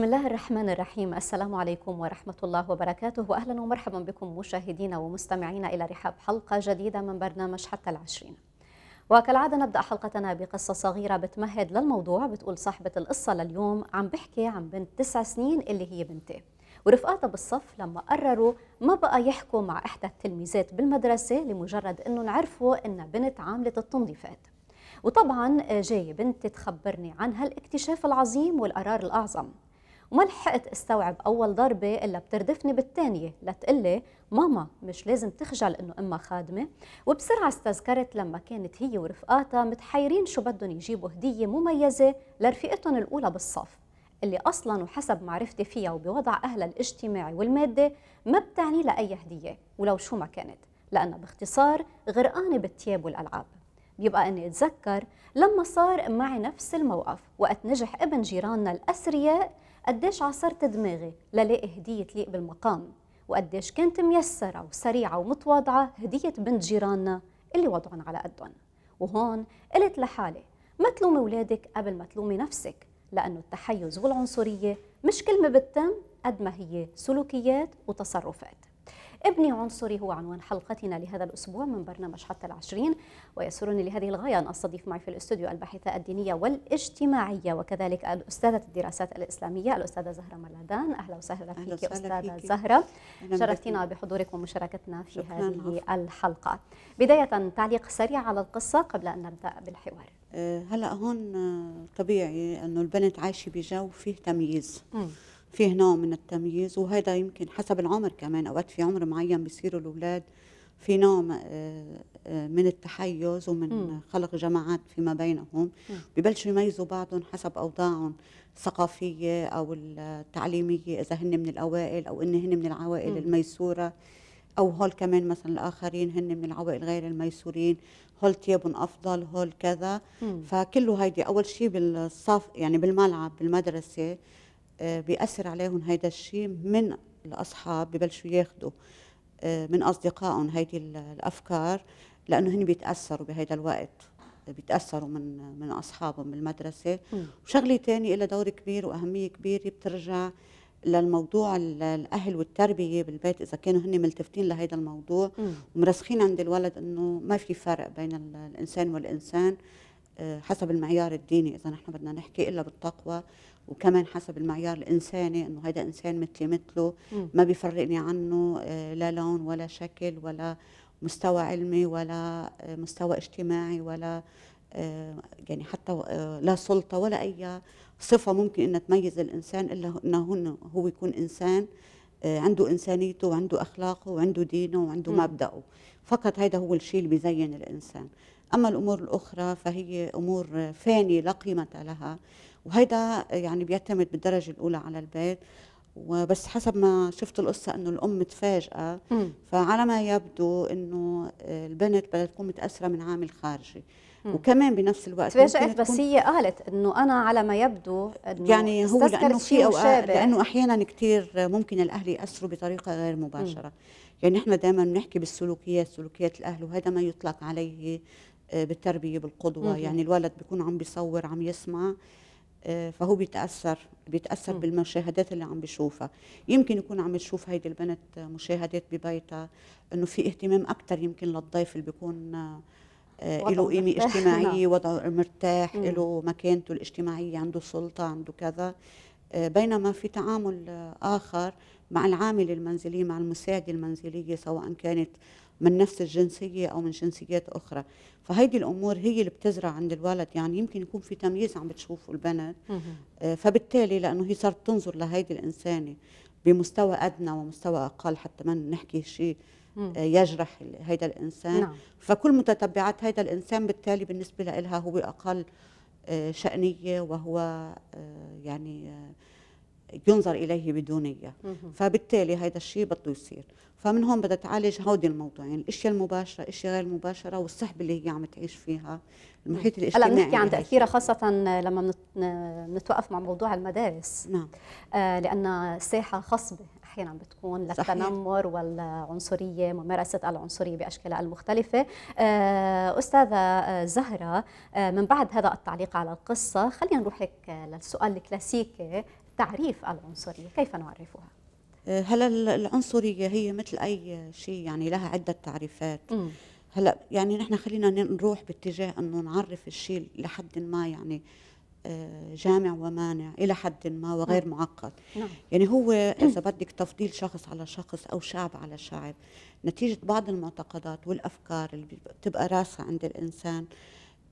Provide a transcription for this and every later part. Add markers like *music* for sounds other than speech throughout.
بسم الله الرحمن الرحيم السلام عليكم ورحمة الله وبركاته وأهلا ومرحبا بكم مشاهدينا ومستمعينا إلى رحاب حلقة جديدة من برنامج حتى العشرين وكالعادة نبدأ حلقتنا بقصة صغيرة بتمهد للموضوع بتقول صاحبة القصة لليوم عم بحكي عن بنت تسع سنين اللي هي بنتي ورفقاتها بالصف لما قرروا ما بقى يحكوا مع إحدى التلميذات بالمدرسة لمجرد أنهم عرفوا أن بنت عاملة التنظيفات وطبعا آه، جاي بنت تخبرني عن هالاكتشاف العظيم والقرار الأعظم وما لحقت استوعب اول ضربه الا بتردفني بالثانيه لتقلي ماما مش لازم تخجل انه امها خادمه وبسرعه استذكرت لما كانت هي ورفقاتها متحيرين شو بدهم يجيبوا هديه مميزه لرفيقتهم الاولى بالصف اللي اصلا وحسب معرفتي فيها وبوضع اهلها الاجتماعي والمادي ما بتعني لاي هديه ولو شو ما كانت لانها باختصار غرقانه بالثياب والالعاب بيبقى اني اتذكر لما صار معي نفس الموقف وقت نجح ابن جيراننا الاثرياء قديش عصرت دماغي للاقي هدية تليق بالمقام وقديش كانت ميسرة وسريعة ومتواضعة هدية بنت جيراننا اللي وضعهم على قدهم وهون قلت لحالي ما تلومي ولادك قبل ما تلومي نفسك لأنه التحيز والعنصرية مش كلمة بتتم قد ما هي سلوكيات وتصرفات ابني عنصري هو عنوان حلقتنا لهذا الأسبوع من برنامج حتى العشرين ويسرني لهذه الغاية أن أستضيف معي في الاستوديو الباحثة الدينية والاجتماعية وكذلك الأستاذة الدراسات الإسلامية الأستاذة زهرة ملادان أهلا وسهلا فيك أستاذة فيكي. زهرة شرفتينا بحضورك ومشاركتنا في هذه الحلقة بداية تعليق سريع على القصة قبل أن نبدأ بالحوار آه، هلا هون آه، طبيعي انه البنت عايشه بجو فيه تمييز فيه نوع من التمييز وهذا يمكن حسب العمر كمان اوقات في عمر معين بيصيروا الاولاد في نوع آه، آه، من التحيز ومن خلق جماعات فيما بينهم ببلشوا يميزوا بعضهم حسب اوضاعهم الثقافيه او التعليميه اذا هن من الاوائل او ان هن من العوائل الميسوره او هول كمان مثلا الاخرين هن من العوائل غير الميسورين هول ثيابهم افضل هول كذا فكله هيدي اول شيء بالصف يعني بالملعب بالمدرسه آه، بيأثر عليهم هيدا الشيء من الأصحاب ببلشوا ياخذوا آه، من أصدقائهم هيدي الأفكار لأنه هن بيتأثروا بهيدا الوقت بيتأثروا من من أصحابهم بالمدرسة وشغلة تانية لها دور كبير وأهمية كبيرة بترجع للموضوع الاهل والتربيه بالبيت اذا كانوا هن ملتفتين لهذا الموضوع ومرسخين عند الولد انه ما في فرق بين الانسان والانسان آه، حسب المعيار الديني اذا نحن بدنا نحكي الا بالتقوى وكمان حسب المعيار الانساني انه هذا انسان مثلي مثله ما بيفرقني عنه آه، لا لون ولا شكل ولا مستوى علمي ولا آه، مستوى اجتماعي ولا آه، يعني حتى لا سلطه ولا اي صفه ممكن انها تميز الانسان الا انه هو يكون انسان عنده انسانيته وعنده اخلاقه وعنده دينه وعنده مبدأه فقط هذا هو الشيء اللي بيزين الانسان اما الامور الاخرى فهي امور فانيه لا قيمه لها وهيدا يعني بيعتمد بالدرجه الاولى على البيت وبس حسب ما شفت القصة أنه الأم متفاجئة فعلى ما يبدو أنه البنت بدها تكون متأثرة من عامل خارجي مم. وكمان بنفس الوقت تفاجأت بس هي قالت انه انا على ما يبدو انه يعني هو لانه في اوقات لانه احيانا كثير ممكن الاهل ياثروا بطريقه غير مباشره مم. يعني نحن دائما بنحكي بالسلوكيات سلوكيات الاهل وهذا ما يطلق عليه بالتربيه بالقدوه مم. يعني الولد بيكون عم بيصور عم يسمع آه، فهو بيتاثر بيتاثر م. بالمشاهدات اللي عم بيشوفها يمكن يكون عم تشوف هيدي البنت مشاهدات ببيتها انه في اهتمام اكثر يمكن للضيف اللي بيكون آه، له قيمه *laughs* اجتماعيه نعم. وضعه مرتاح له مكانته الاجتماعيه عنده سلطه عنده كذا آه، بينما في تعامل اخر مع العامله المنزليه مع المساعده المنزليه سواء كانت من نفس الجنسية أو من جنسيات أخرى فهيدي الأمور هي اللي بتزرع عند الولد يعني يمكن يكون في تمييز عم بتشوفه البنت آه، فبالتالي لأنه هي صارت تنظر لهيدي الإنسانة بمستوى أدنى ومستوى أقل حتى ما نحكي شيء آه، يجرح هيدا الإنسان نعم. فكل متتبعات هيدا الإنسان بالتالي بالنسبة لها هو أقل آه، شأنية وهو يعني ينظر اليه بدونيه فبالتالي هذا الشيء بده يصير فمن هون بدها تعالج هودي الموضوعين الاشياء المباشره الاشياء غير المباشره والسحب اللي هي عم تعيش فيها المحيط الاجتماعي هلا بنحكي عن تاثيرها خاصه لما بنتوقف مع موضوع المدارس نعم آه لان ساحه خصبه احيانا بتكون للتنمر والعنصريه ممارسه العنصريه باشكالها المختلفه آه، استاذه آه، زهره آه، من بعد هذا التعليق على القصه خلينا نروح هيك للسؤال الكلاسيكي تعريف العنصرية كيف نعرفها؟ آه، هلا العنصرية هي مثل أي شيء يعني لها عدة تعريفات م. هلا يعني نحن خلينا نروح باتجاه انه نعرف الشيء لحد ما يعني آه، جامع ومانع الى حد ما وغير نعم. معقد نعم. يعني هو *clears throat* اذا بدك تفضيل شخص على شخص او شعب على شعب نتيجه بعض المعتقدات والافكار اللي بتبقى راسخه عند الانسان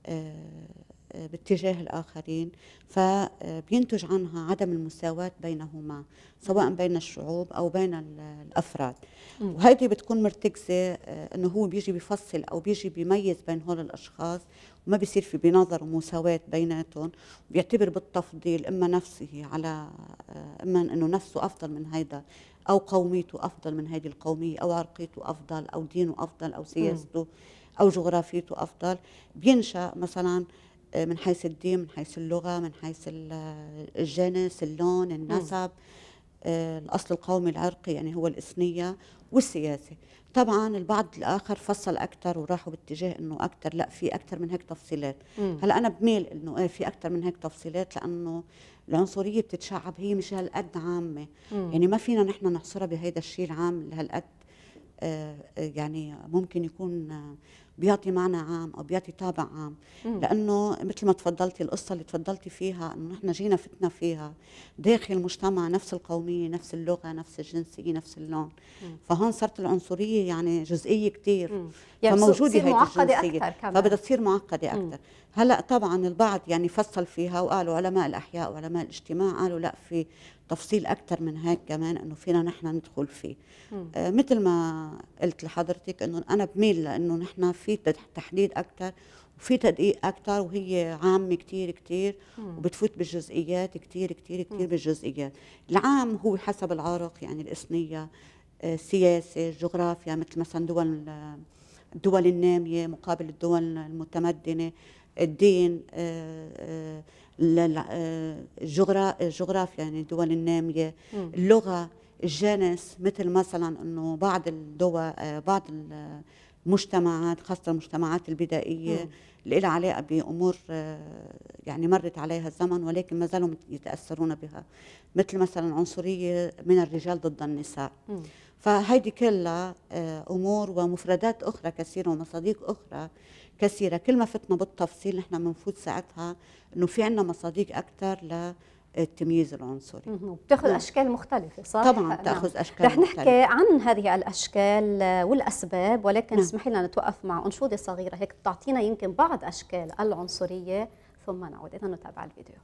آه، باتجاه الآخرين فبينتج عنها عدم المساواة بينهما سواء بين الشعوب أو بين الأفراد وهيدي بتكون مرتكزة آه، أنه هو بيجي بيفصل أو بيجي بيميز بين هول الأشخاص وما بيصير في بنظر مساواة بيناتهم بيعتبر بالتفضيل إما نفسه على آه، إما أنه نفسه أفضل من هيدا أو قوميته أفضل من هذه القومية أو عرقيته أفضل أو دينه أفضل أو سياسته أو جغرافيته أفضل بينشأ مثلاً آه، من حيث الدين من حيث اللغة من حيث آه، الجنس اللون النسب آه، الأصل القومي العرقي يعني هو الإثنية والسياسة طبعا البعض الآخر فصل أكثر وراحوا باتجاه أنه أكثر لا في أكثر من هيك تفصيلات هلا أنا بميل أنه إيه في أكثر من هيك تفصيلات لأنه العنصرية بتتشعب هي مش هالقد عامة مم. يعني ما فينا نحن نحصرها بهيدا الشيء العام لهالقد آه يعني ممكن يكون آه بيعطي معنى عام او بيعطي طابع عام مم. لانه مثل ما تفضلتي القصه اللي تفضلتي فيها انه نحن جينا فتنا فيها داخل مجتمع نفس القوميه نفس اللغه نفس الجنسيه نفس اللون مم. فهون صارت العنصريه يعني جزئيه كثير يعني فموجوده هي الجنسيه فبدها تصير معقده اكثر هلا طبعا البعض يعني فصل فيها وقالوا علماء الاحياء وعلماء الاجتماع قالوا لا في تفصيل اكثر من هيك كمان انه فينا نحن ندخل فيه آه مثل ما قلت لحضرتك انه انا بميل لانه نحن في في تحديد اكثر وفي تدقيق اكثر وهي عامه كثير كثير وبتفوت بالجزئيات كثير كثير كثير بالجزئيات العام هو حسب العرق يعني الاثنيه السياسه آه، الجغرافيا مثل مثلا دول الدول آه، الناميه مقابل الدول المتمدنه الدين الجغرافيا آه، يعني الدول الناميه اللغه الجنس مثل مثلا انه بعض الدول بعض مجتمعات خاصة المجتمعات البدائية اللي لها علاقة بأمور آه، يعني مرت عليها الزمن ولكن ما زالوا يتأثرون بها مثل مثلا عنصرية من الرجال ضد النساء م. فهيدي كلها آه، أمور ومفردات أخرى كثيرة ومصادق أخرى كثيرة كل ما فتنا بالتفصيل نحن بنفوت ساعتها أنه في عنا مصادق أكثر ل التمييز العنصري وبتاخذ نعم. اشكال مختلفه صح طبعا نعم. بتاخذ نعم. اشكال رح مختلفه رح نحكي عن هذه الاشكال والاسباب ولكن نعم. اسمحي لنا نتوقف مع انشوده صغيره هيك بتعطينا يمكن بعض اشكال العنصريه ثم نعود اذا نتابع الفيديو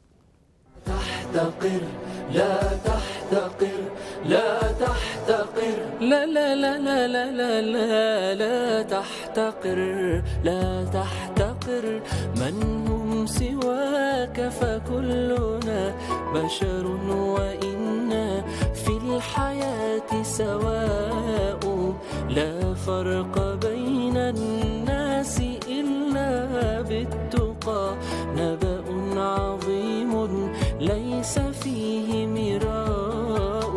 تحتقر لا تحتقر لا تحتقر لا لا لا لا لا لا لا, لا تحتقر لا تحتقر من هو سواك فكلنا بشر وإنا في الحياة سواء لا فرق بين الناس إلا بالتقى نبأ عظيم ليس فيه مراء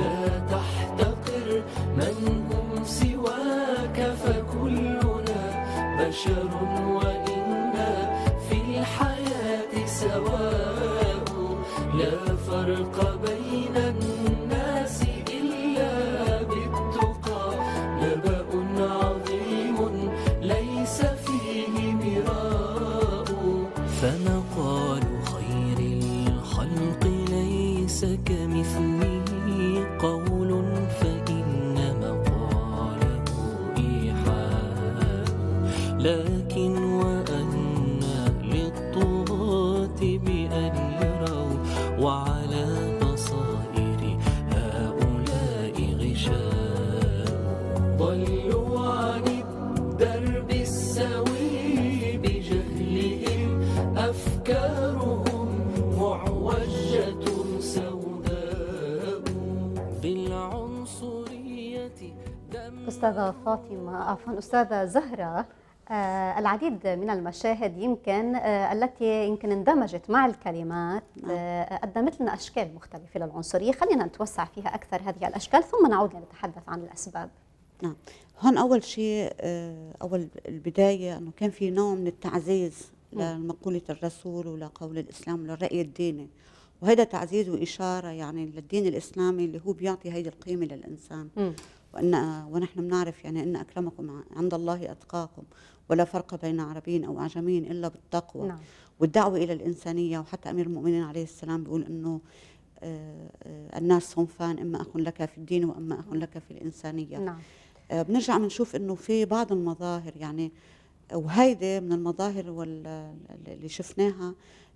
لا تحتقر من هم سواك فكلنا بشر وإنا سواء لا فرق بين أستاذة فاطمة عفوا أستاذة زهرة آه، العديد من المشاهد يمكن آه، التي يمكن اندمجت مع الكلمات نعم. آه، قدمت لنا أشكال مختلفة للعنصرية خلينا نتوسع فيها أكثر هذه الأشكال ثم نعود لنتحدث عن الأسباب نعم هون أول شيء أول البداية أنه كان في نوع من التعزيز نعم. لمقولة الرسول ولقول الإسلام وللرأي الديني وهذا تعزيز وإشارة يعني للدين الإسلامي اللي هو بيعطي هذه القيمة للإنسان م. وان ونحن بنعرف يعني ان اكرمكم عند الله اتقاكم ولا فرق بين عربيين او اعجميين الا بالتقوى نعم. والدعوه الى الانسانيه وحتى امير المؤمنين عليه السلام بيقول انه آه، آه، الناس صنفان اما اخ لك في الدين واما اخ لك في الانسانيه نعم. آه، بنرجع بنشوف انه في بعض المظاهر يعني وهيدي من المظاهر اللي شفناها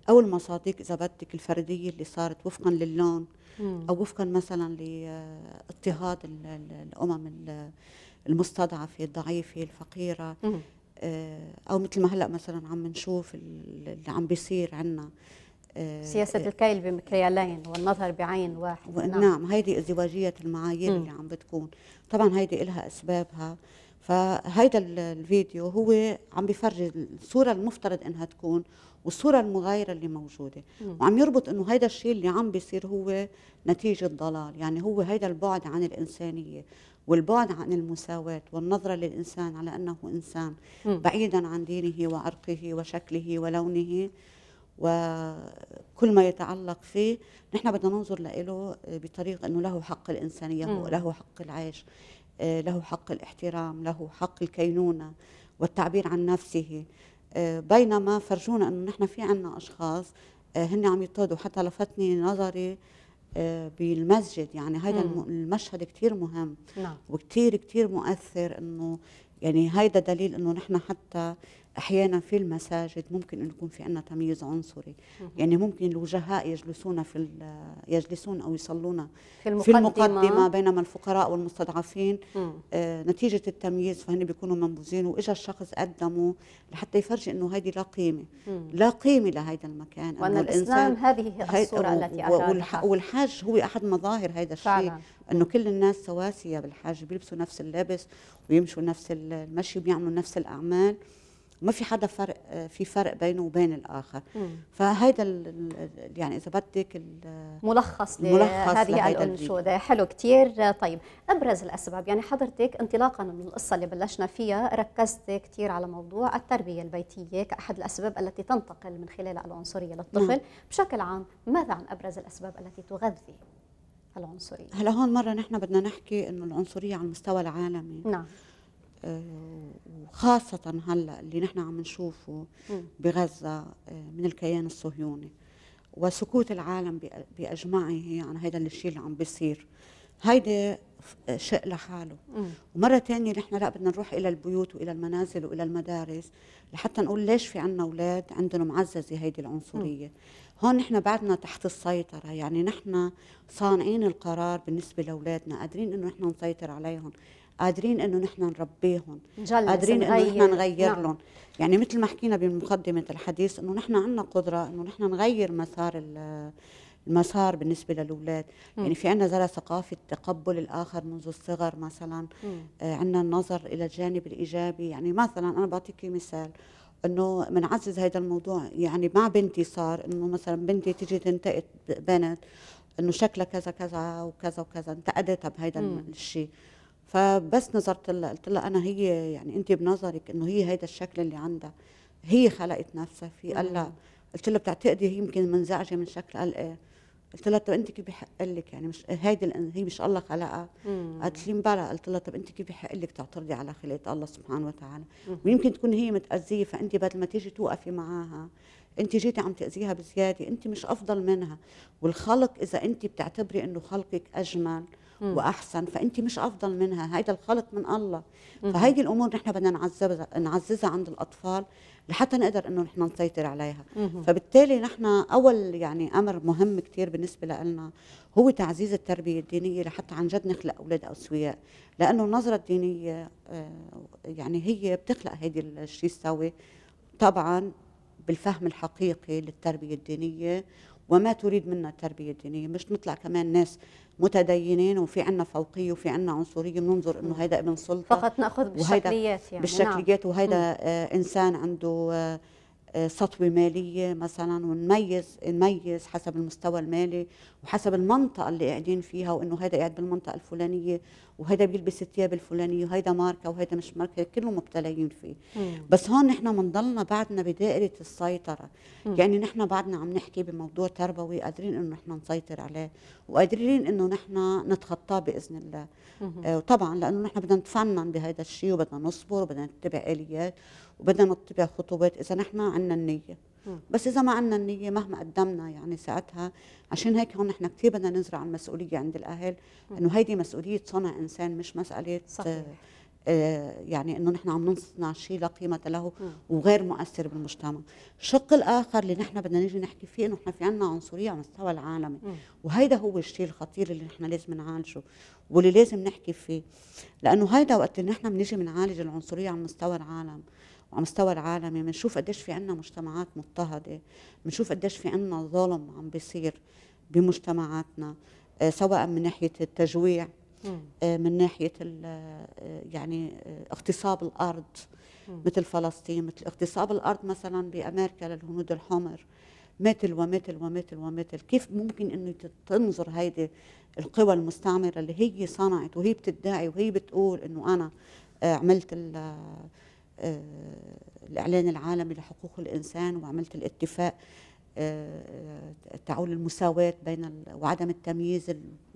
او المصادق اذا بدك الفرديه اللي صارت وفقا للون مم. او وفقا مثلا لاضطهاد آه، الامم المستضعفه الضعيفه الفقيره مم. آه، او مثل ما هلا مثلا عم نشوف اللي عم بيصير عندنا آه، سياسة إيه. الكيل بمكيالين والنظر بعين واحد نعم, نعم. هيدي ازدواجية المعايير اللي عم بتكون طبعا هيدي إلها أسبابها فهيدا الفيديو هو عم بيفرج الصوره المفترض انها تكون والصوره المغايره اللي موجوده مم. وعم يربط انه هيدا الشيء اللي عم بيصير هو نتيجه ضلال يعني هو هيدا البعد عن الانسانيه والبعد عن المساواة والنظرة للإنسان على أنه إنسان بعيدا عن دينه وعرقه وشكله ولونه وكل ما يتعلق فيه نحن بدنا ننظر له بطريقة أنه له حق الإنسانية وله حق العيش آه، له حق الاحترام له حق الكينونة والتعبير عن نفسه آه، بينما فرجونا أنه نحن في عنا أشخاص آه، هن عم يضطهدوا حتى لفتني نظري بالمسجد يعني هذا المشهد كثير مهم نعم. وكثير كثير مؤثر انه يعني هيدا دليل انه نحن حتى احيانا في المساجد ممكن انه يكون في عندنا تمييز عنصري يعني ممكن الوجهاء يجلسون في يجلسون او يصلون في المقدمه, في المقدمة بينما الفقراء والمستضعفين آه نتيجه التمييز فهن بيكونوا منبوذين واجا الشخص قدمه لحتى يفرجي انه هيدي لا قيمه لا قيمه لهذا المكان وان الاسلام هذه الصوره التي والح والحاج هو احد مظاهر هذا الشيء انه كل الناس سواسيه بالحاج بيلبسوا نفس اللبس ويمشوا نفس المشي وبيعملوا نفس الاعمال ما في حدا فرق آه، في فرق بينه وبين الاخر فهذا فهيدا يعني اذا بدك ملخص لهذه الانشوده حلو كثير طيب ابرز الاسباب يعني حضرتك انطلاقا من القصه اللي بلشنا فيها ركزت كثير على موضوع التربيه البيتيه كاحد الاسباب التي تنتقل من خلالها العنصريه للطفل مم. بشكل عام ماذا عن ابرز الاسباب التي تغذي العنصريه هلا هون مره نحن بدنا نحكي انه العنصريه على المستوى العالمي نعم آه، وخاصة هلا اللي نحن عم نشوفه بغزة آه، من الكيان الصهيوني وسكوت العالم بأجمعه عن هذا الشيء اللي عم بيصير هيدا شيء لحاله ومرة ثانية نحن لا بدنا نروح إلى البيوت وإلى المنازل وإلى المدارس لحتى نقول ليش في عنا أولاد عندهم معززة هيدي العنصرية هون نحن بعدنا تحت السيطرة يعني نحن صانعين القرار بالنسبة لأولادنا قادرين إنه نحن نسيطر عليهم قادرين انه نحن نربيهم قادرين انه نحن نغير نعم. لهم يعني مثل ما حكينا بمقدمه الحديث انه نحن عندنا قدره انه نحن نغير مسار المسار بالنسبه للاولاد يعني في عندنا زرع ثقافه تقبل الاخر منذ الصغر مثلا آه عندنا النظر الى الجانب الايجابي يعني مثلا انا بعطيك مثال انه بنعزز هذا الموضوع يعني مع بنتي صار انه مثلا بنتي تيجي تنتقد بنت انه شكلها كذا كذا وكذا وكذا انتقدتها بهذا الشيء فبس نظرت لها قلت لها انا هي يعني انت بنظرك انه هي هيدا الشكل اللي عندها هي خلقت نفسها في قال لها قلت لها بتعتقدي هي يمكن منزعجه من شكل قال ايه قلت لها طب انت كيف بحق لك يعني مش هيدي هي مش الله خلقها قالت لي امبارح قلت لها طب انت كيف بحق لك تعترضي على خلقه الله سبحانه وتعالى مم. ويمكن تكون هي متاذيه فانت بدل ما تيجي توقفي معاها انت جيتي عم تاذيها بزياده انت مش افضل منها والخلق اذا انت بتعتبري انه خلقك اجمل واحسن فانت مش افضل منها هيدا الخلق من الله فهيدي الامور نحن بدنا نعززها نعززها عند الاطفال لحتى نقدر انه نحن نسيطر عليها فبالتالي نحن اول يعني امر مهم كثير بالنسبه لنا هو تعزيز التربيه الدينيه لحتى عن جد نخلق اولاد اسوياء لانه النظره الدينيه آه، يعني هي بتخلق هيدي الشيء السوي طبعا بالفهم الحقيقي للتربيه الدينيه وما تريد منا التربيه الدينيه مش نطلع كمان ناس متدينين وفي عنا فوقيه وفي عنا عنصريه بننظر انه هيدا ابن سلطه فقط ناخذ بالشكليات يعني بالشكليات نعم. وهيدا آه انسان عنده آه،, آه سطوة مالية مثلا ونميز نميز حسب المستوى المالي وحسب المنطقة اللي قاعدين فيها وإنه هذا قاعد بالمنطقة الفلانية وهيدا بيلبس الثياب الفلانيه وهيدا ماركه وهيدا مش ماركه كلهم مبتلين فيه مم. بس هون نحن بنضلنا بعدنا بدائره السيطره مم. يعني نحن بعدنا عم نحكي بموضوع تربوي قادرين انه نحن نسيطر عليه وقادرين انه نحن نتخطاه باذن الله آه وطبعا لانه نحن بدنا نتفنن بهذا الشيء وبدنا نصبر وبدنا نتبع اليات وبدنا نتبع خطوات اذا نحن عندنا النيه بس اذا ما عندنا النيه مهما قدمنا يعني ساعتها عشان هيك هون نحن كثير بدنا نزرع المسؤوليه عند الاهل انه هيدي مسؤوليه صنع انسان مش مساله صحيح. آه يعني انه نحن عم نصنع شيء لا قيمه له وغير مؤثر بالمجتمع الشق الاخر اللي نحن بدنا نيجي نحكي فيه انه نحن في عندنا عنصريه على المستوى العالمي وهيدا هو الشيء الخطير اللي نحن لازم نعالجه واللي لازم نحكي فيه لانه هيدا وقت اللي نحن بنيجي بنعالج العنصريه على مستوى العالم وعلى مستوى العالمي يعني بنشوف قديش في عنا مجتمعات مضطهده بنشوف قديش في عنا ظلم عم بيصير بمجتمعاتنا آه، سواء من ناحيه التجويع آه، من ناحيه آه، يعني اغتصاب الارض مثل فلسطين مثل اغتصاب الارض مثلا بامريكا للهنود الحمر مثل ومثل ومثل ومثل كيف ممكن انه تنظر هيدي القوى المستعمره اللي هي صنعت وهي بتدعي وهي بتقول انه انا عملت الإعلان آه، العالمي لحقوق الإنسان وعملت الاتفاق آه، تعول المساواة بين وعدم التمييز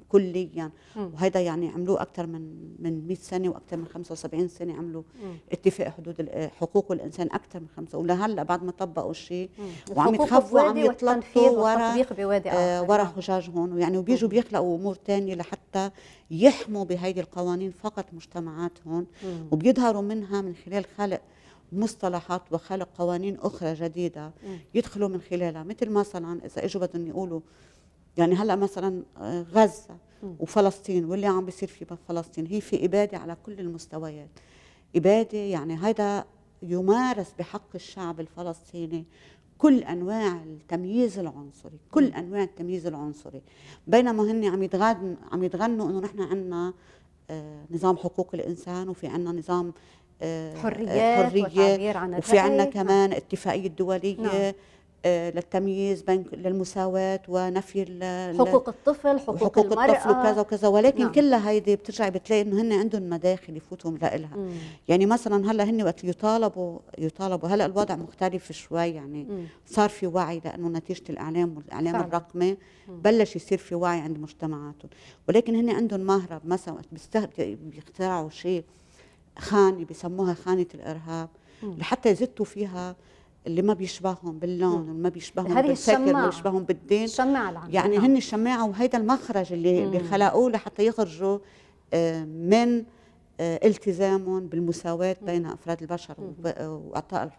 كليا يعني. وهذا يعني عملوه اكثر من من 100 سنه واكثر من 75 سنه عملوا اتفاق حدود آه، حقوق الانسان اكثر من خمسه ولهلا بعد ما طبقوا الشيء وعم يتخفوا وعم يتلطفوا ورا آه،, آه ورا نعم. هون ويعني وبيجوا بيخلقوا امور ثانيه لحتى يحموا بهيدي القوانين فقط مجتمعاتهم وبيظهروا منها من خلال خلق مصطلحات وخلق قوانين اخرى جديده يدخلوا من خلالها مثل مثلا اذا اجوا بدهم يقولوا يعني هلا مثلا آه، غزه وفلسطين واللي عم بيصير في فلسطين هي في اباده على كل المستويات اباده يعني هذا يمارس بحق الشعب الفلسطيني كل انواع التمييز العنصري كل انواع التمييز العنصري بينما هن عم يتغنوا عم يتغنوا انه نحن عندنا آه، نظام حقوق الانسان وفي عندنا نظام آه، حريات, حريات وفي عندنا نعم. كمان اتفاقيه دوليه نعم. آه، للتمييز بين للمساواة ونفي حقوق الطفل حقوق, حقوق المرأة الطفل وكذا وكذا ولكن نعم. كلها هيدي بترجع بتلاقي انه هن عندهم مداخل يفوتهم لها يعني مثلا هلا هن وقت يطالبوا يطالبوا هلا الوضع مختلف شوي يعني مم. صار في وعي لانه نتيجه الاعلام والاعلام فعلا. الرقمي بلش يصير في وعي عند مجتمعاتهم ولكن هن عندهم مهرب مثلا وقت بيخترعوا شيء خانه بسموها خانه الارهاب لحتى يزتوا فيها اللي ما بيشبههم باللون وما ما بيشبههم بالشكل اللي بيشبههم بالدين الشماعة يعني نعم. هن الشماعة وهيدا المخرج اللي, اللي خلقوه لحتى يخرجوا آه، من آه، التزامهم بالمساواة بين أفراد البشر وإعطاء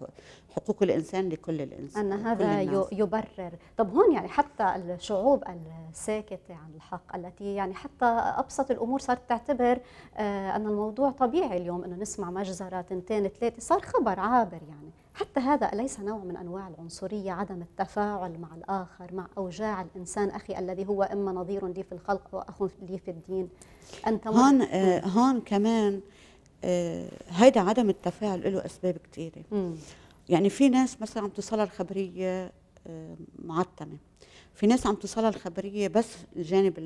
حقوق الإنسان لكل الإنسان أن هذا يبرر طب هون يعني حتى الشعوب الساكتة عن الحق التي يعني حتى أبسط الأمور صارت تعتبر آه، أن الموضوع طبيعي اليوم أنه نسمع مجزرة تنتين ثلاثة صار خبر عابر يعني حتى هذا أليس نوع من أنواع العنصرية عدم التفاعل مع الآخر مع أوجاع الإنسان أخي الذي هو إما نظير لي في الخلق وأخ لي في الدين أنت هون آه هون كمان آه هيدا عدم التفاعل له أسباب كثيرة يعني في ناس مثلا عم توصلها الخبرية آه معتمة في ناس عم توصلها الخبرية بس الجانب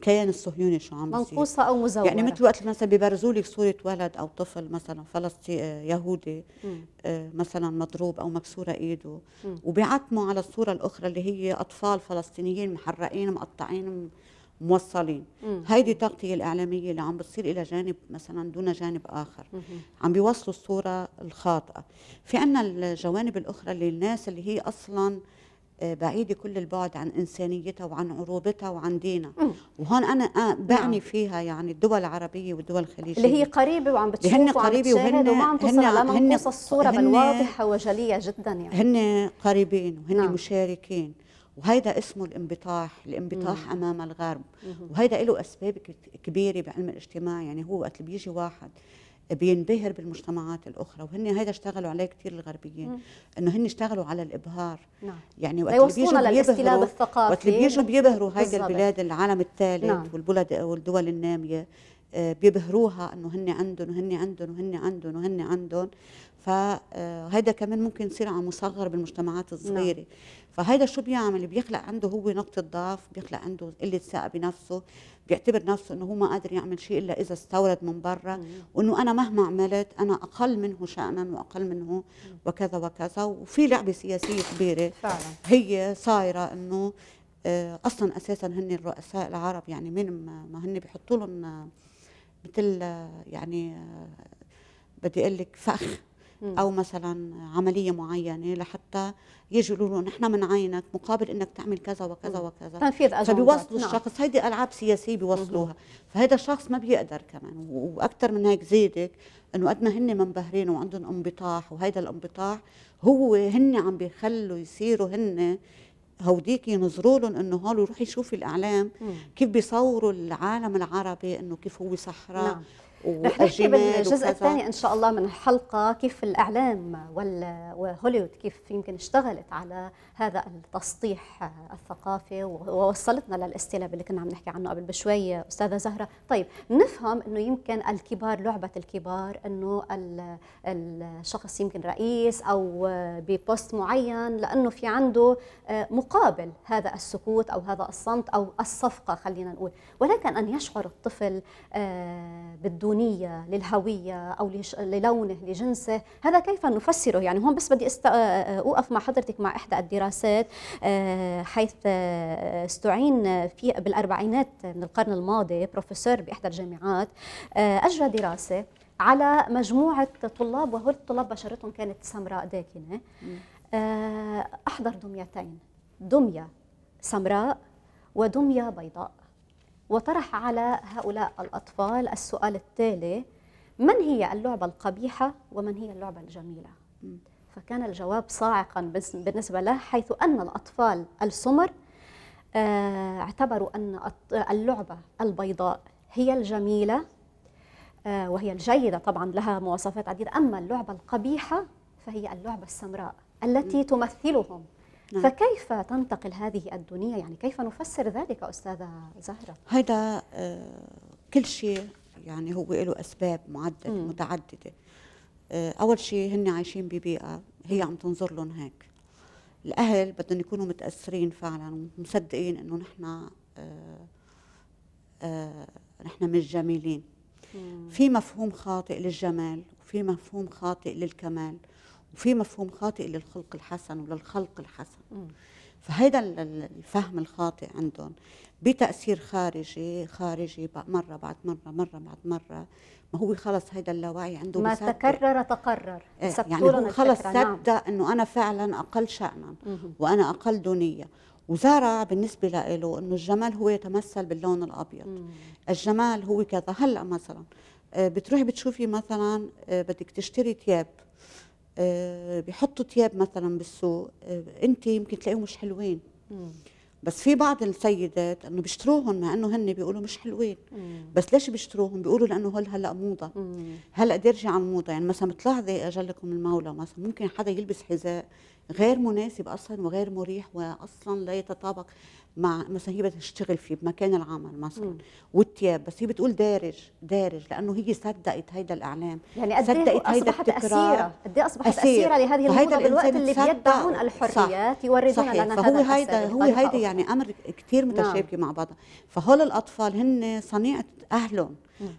الكيان الصهيوني شو عم بيصير منقوصه او مزوره يعني مثل وقت مثلا ببرزوا لك صوره ولد او طفل مثلا فلسطيني آه، يهودي آه، مثلا مضروب او مكسوره ايده وبيعتموا على الصوره الاخرى اللي هي اطفال فلسطينيين محرقين مقطعين موصلين هيدي التغطيه الاعلاميه اللي عم بتصير الى جانب مثلا دون جانب اخر مم. عم بيوصلوا الصوره الخاطئه في عنا الجوانب الاخرى اللي الناس اللي هي اصلا بعيده كل البعد عن انسانيتها وعن عروبتها وعن دينها وهون انا آه، بعني نعم. فيها يعني الدول العربيه والدول الخليجيه اللي هي قريبه وعم بتشوف هن قريبه وهن وما عم توصل هن قصص الصوره بالواضحه وجليه جدا يعني هن قريبين وهن نعم. مشاركين وهيدا اسمه الانبطاح الانبطاح مم. امام الغرب مم. وهيدا له اسباب كبيره بعلم الاجتماع يعني هو وقت بيجي واحد بينبهر بالمجتمعات الاخرى وهن هذا اشتغلوا عليه كثير الغربيين انه هن اشتغلوا على الابهار نعم. يعني وقت اللي بيجوا للاستلاب الثقافي وقت اللي بيجوا بيبهروا هاي البلاد العالم الثالث نعم. والبلد والدول الناميه آه، بيبهروها انه هن عندهم وهن عندهم وهن عندهم وهن عندهم فهذا آه، كمان ممكن يصير عم مصغر بالمجتمعات الصغيره نعم. فهذا شو بيعمل بيخلق عنده هو نقطه ضعف بيخلق عنده قله ثقه بنفسه بيعتبر نفسه انه هو ما قادر يعمل شيء الا اذا استورد من برا وانه انا مهما عملت انا اقل منه شانا واقل منه وكذا وكذا وفي لعبه سياسيه كبيره فعلا. هي صايره انه آه، اصلا اساسا هن الرؤساء العرب يعني من ما هن بيحطوا لهم آه، مثل آه، يعني بدي اقول لك فخ او مثلا عمليه معينه لحتى يجوا يقولوا لهم نحن بنعينك مقابل انك تعمل كذا وكذا وكذا تنفيذ طيب، اجندات فبيوصلوا نعم. الشخص هيدي العاب سياسيه بيوصلوها فهذا الشخص ما بيقدر كمان واكثر من هيك زيدك انه قد ما هن منبهرين وعندهم انبطاح وهيدا الانبطاح هو هن عم بيخلوا يصيروا هن هوديك ينظروا لهم انه هول يروح يشوف الاعلام مم. كيف بيصوروا العالم العربي انه كيف هو صحراء نعم. رح نحكي بالجزء الثاني ان شاء الله من الحلقه كيف الاعلام وهوليوود كيف يمكن اشتغلت على هذا التسطيح الثقافي ووصلتنا للاستلاب اللي كنا عم نحكي عنه قبل بشوي استاذه زهره طيب نفهم انه يمكن الكبار لعبه الكبار انه الشخص يمكن رئيس او ببوست معين لانه في عنده آه، مقابل هذا السكوت او هذا الصمت او الصفقه خلينا نقول ولكن ان يشعر الطفل آه، بالدور الأردنية للهوية أو للونه لجنسه هذا كيف نفسره يعني هون بس بدي است... أوقف مع حضرتك مع إحدى الدراسات آه، حيث آه، استعين في بالأربعينات من القرن الماضي بروفيسور بإحدى الجامعات آه، أجرى دراسة على مجموعة طلاب وهول الطلاب بشرتهم كانت سمراء داكنة أحضر دميتين دمية سمراء ودمية بيضاء وطرح على هؤلاء الأطفال السؤال التالي من هي اللعبة القبيحة ومن هي اللعبة الجميلة؟ فكان الجواب صاعقا بالنسبة له حيث أن الأطفال السمر آه، اعتبروا أن اللعبة البيضاء هي الجميلة آه، وهي الجيدة طبعا لها مواصفات عديدة أما اللعبة القبيحة فهي اللعبة السمراء التي تمثلهم نعم. فكيف تنتقل هذه الدنيا يعني كيف نفسر ذلك أستاذة زهرة هذا آه، كل شيء يعني هو له أسباب معددة مم. متعددة آه، أول شيء هن عايشين ببيئة هي عم تنظر لهم هيك الأهل بدهم يكونوا متأثرين فعلا ومصدقين إنه نحن آه، نحن مش جميلين في مفهوم خاطئ للجمال وفي مفهوم خاطئ للكمال وفي مفهوم خاطئ للخلق الحسن وللخلق الحسن فهيدا الفهم الخاطئ عندهم بتأثير خارجي خارجي مرة بعد مرة مرة بعد مرة ما هو خلص هيدا اللاوعي عنده ما بسدق. تكرر تقرر إيه يعني هو خلص نعم. صدق نعم. انه انا فعلا اقل شأنا وانا اقل دونية وزارع بالنسبة له انه الجمال هو يتمثل باللون الابيض مم. الجمال هو كذا هلا مثلا آه، بتروحي بتشوفي مثلا آه، بدك تشتري ثياب آه، بيحطوا تياب مثلا بالسوق آه، انت يمكن تلاقيهم مش حلوين بس في بعض السيدات انه بيشتروهم مع انه هن بيقولوا مش حلوين بس ليش بيشتروهم بيقولوا لانه هول هلا موضه هلا هلا ارجع على الموضه يعني مثلا بتلاحظي اجلكم المولى مثلا ممكن حدا يلبس حذاء غير مناسب اصلا وغير مريح واصلا لا يتطابق مع مثلا هي بتشتغل فيه بمكان العمل مثلا والثياب والتياب بس هي بتقول دارج دارج لانه هي صدقت هيدا الاعلام يعني قد إيه صدقت هيدا اصبحت اسيره قد ايه اصبحت اسيره لهذه الموضه بالوقت اللي بيدعون الحريات يورجونا لنا فهو هيدا هو هيدا يعني امر كثير نعم. متشابكه مع بعضها فهول الاطفال هن صنيعه اهلهم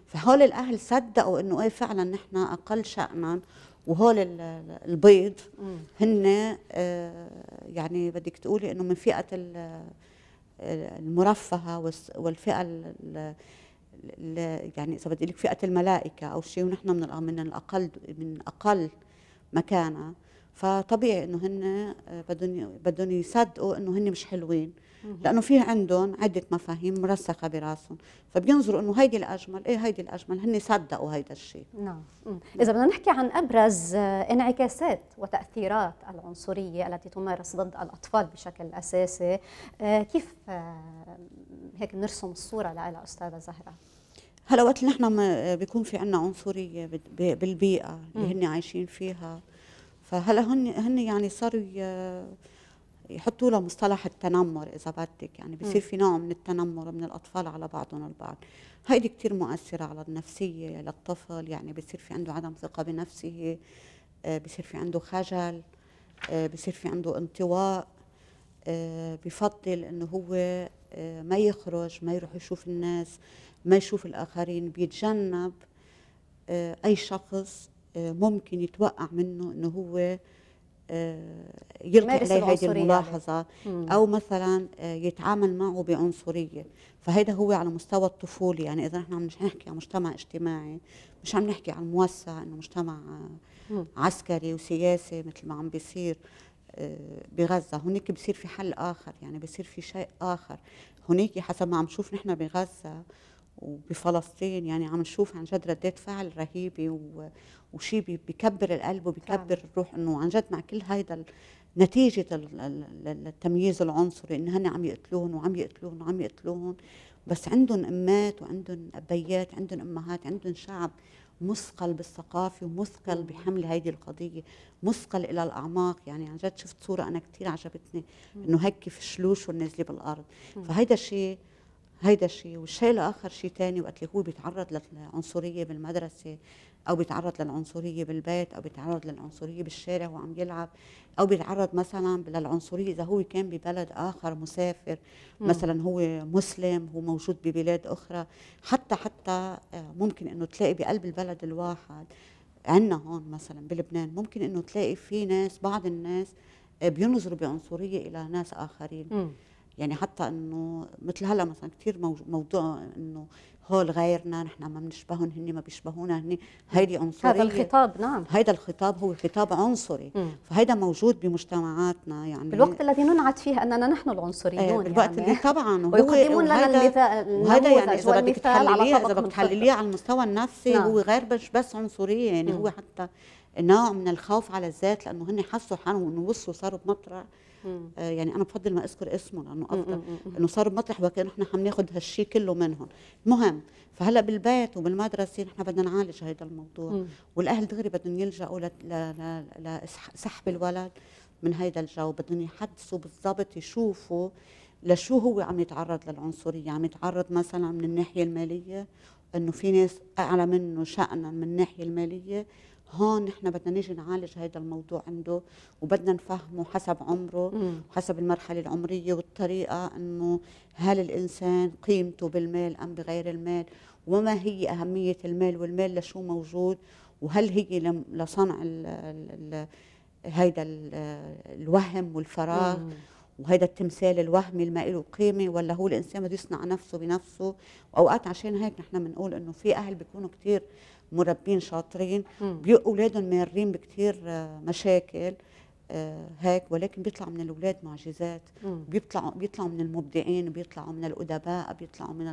فهول الاهل صدقوا انه ايه فعلا نحن اقل شأنا وهول البيض هن آه، يعني بدك تقولي انه من فئه المرفهه والفئه يعني اذا بدي لك فئه الملائكه او شيء ونحن من من الاقل من اقل مكانه فطبيعي انه هن بدهم آه، بدهم يصدقوا انه هن مش حلوين لانه في عندهم عده مفاهيم مرسخه براسهم فبينظروا انه هيدي الاجمل ايه هيدي الاجمل هن صدقوا هيدا الشيء نعم اذا بدنا نحكي عن ابرز آه، انعكاسات وتاثيرات العنصريه التي تمارس ضد الاطفال بشكل اساسي آه، كيف آه، هيك نرسم الصوره لها استاذه زهره هلا وقت اللي نحن بيكون في عنا عنصريه بالبيئه اللي هن عايشين فيها فهلا هن هن يعني صاروا يحطوا له مصطلح التنمر اذا بدك يعني بصير في نوع من التنمر من الاطفال على بعضهم البعض هيدي كثير مؤثره على النفسيه للطفل يعني بصير في عنده عدم ثقه بنفسه آه، بصير في عنده خجل آه، بصير في عنده انطواء آه، بفضل انه هو ما يخرج ما يروح يشوف الناس ما يشوف الاخرين بيتجنب اي شخص ممكن يتوقع منه انه هو آه، يلقي عليه هذه يعني. الملاحظة يعني. أو مثلا آه، يتعامل معه بعنصرية فهذا هو على مستوى الطفولة يعني إذا نحن مش نحكي عن مجتمع اجتماعي مش عم نحكي عن موسع إنه مجتمع آه، عسكري وسياسي مثل ما عم بيصير بغزة هناك بصير في حل آخر يعني بصير في شيء آخر هناك حسب ما عم نشوف نحن بغزة وبفلسطين يعني عم نشوف عن جد ردات فعل رهيبه وشيء بكبر القلب وبكبر الروح انه عن جد مع كل هيدا نتيجه التمييز العنصري ان هن عم يقتلوهم وعم يقتلوهم وعم يقتلوهم بس عندهم امات وعندهم ابيات عندهم امهات عندهم شعب مثقل بالثقافة ومثقل بحمل هيدي القضية مثقل إلى الأعماق يعني عن جد شفت صورة أنا كثير عجبتني إنه هيك في شلوش والنازلة بالأرض فهيدا الشيء هيدا الشيء والشيء الاخر شيء ثاني وقت اللي هو بيتعرض للعنصريه بالمدرسه او بيتعرض للعنصريه بالبيت او بيتعرض للعنصريه بالشارع وعم يلعب او بيتعرض مثلا للعنصريه اذا هو كان ببلد اخر مسافر م. مثلا هو مسلم هو موجود ببلاد اخرى حتى حتى آه، ممكن انه تلاقي بقلب البلد الواحد عندنا هون مثلا بلبنان ممكن انه تلاقي في ناس بعض الناس آه، بينظروا بعنصريه الى ناس اخرين م. يعني حتى انه مثل هلا مثلا كثير موضوع انه هول غيرنا نحن ما بنشبههم هن ما بيشبهونا هن هيدي عنصريه هذا الخطاب نعم هيدا الخطاب هو خطاب عنصري مم. فهيدا موجود بمجتمعاتنا يعني بالوقت الذي ننعت فيه اننا نحن العنصريون إيه، يعني بالوقت اللي طبعا ويقدمون لنا المثال هذا يعني اذا بدك تحلليه اذا بدك تحلليه على المستوى النفسي نعم. هو غير مش بس عنصريه يعني مم. نعم. هو حتى نوع من الخوف على الذات لانه هن حسوا حالهم انه وصلوا صاروا بمطرح آه، يعني انا بفضل ما اذكر اسمه لانه افضل انه صار بمطرح وكان احنا عم ناخذ هالشيء كله منهم المهم فهلا بالبيت وبالمدرسه نحن بدنا نعالج هذا الموضوع والاهل دغري بدهم يلجأوا لسحب الولد من هذا الجو بدهم يحدثوا بالضبط يشوفوا لشو هو عم يتعرض للعنصرية عم يتعرض مثلا من الناحية المالية انه في ناس اعلى منه شأنا من الناحية المالية هون نحن بدنا نيجي نعالج هذا الموضوع عنده وبدنا نفهمه حسب عمره وحسب المرحلة العمرية والطريقة أنه هل الإنسان قيمته بالمال أم بغير المال وما هي أهمية المال والمال لشو موجود وهل هي لصنع ال هيدا الوهم والفراغ مم. وهذا التمثال الوهمي اللي ما له قيمه ولا هو الانسان بده يصنع نفسه بنفسه واوقات عشان هيك نحن بنقول انه في اهل بيكونوا كثير مربين شاطرين بيقوا اولادهم مارين بكثير آه، مشاكل آه، هيك ولكن بيطلعوا من الاولاد معجزات بيطلعوا بيطلعوا من المبدعين بيطلعوا من الادباء بيطلعوا من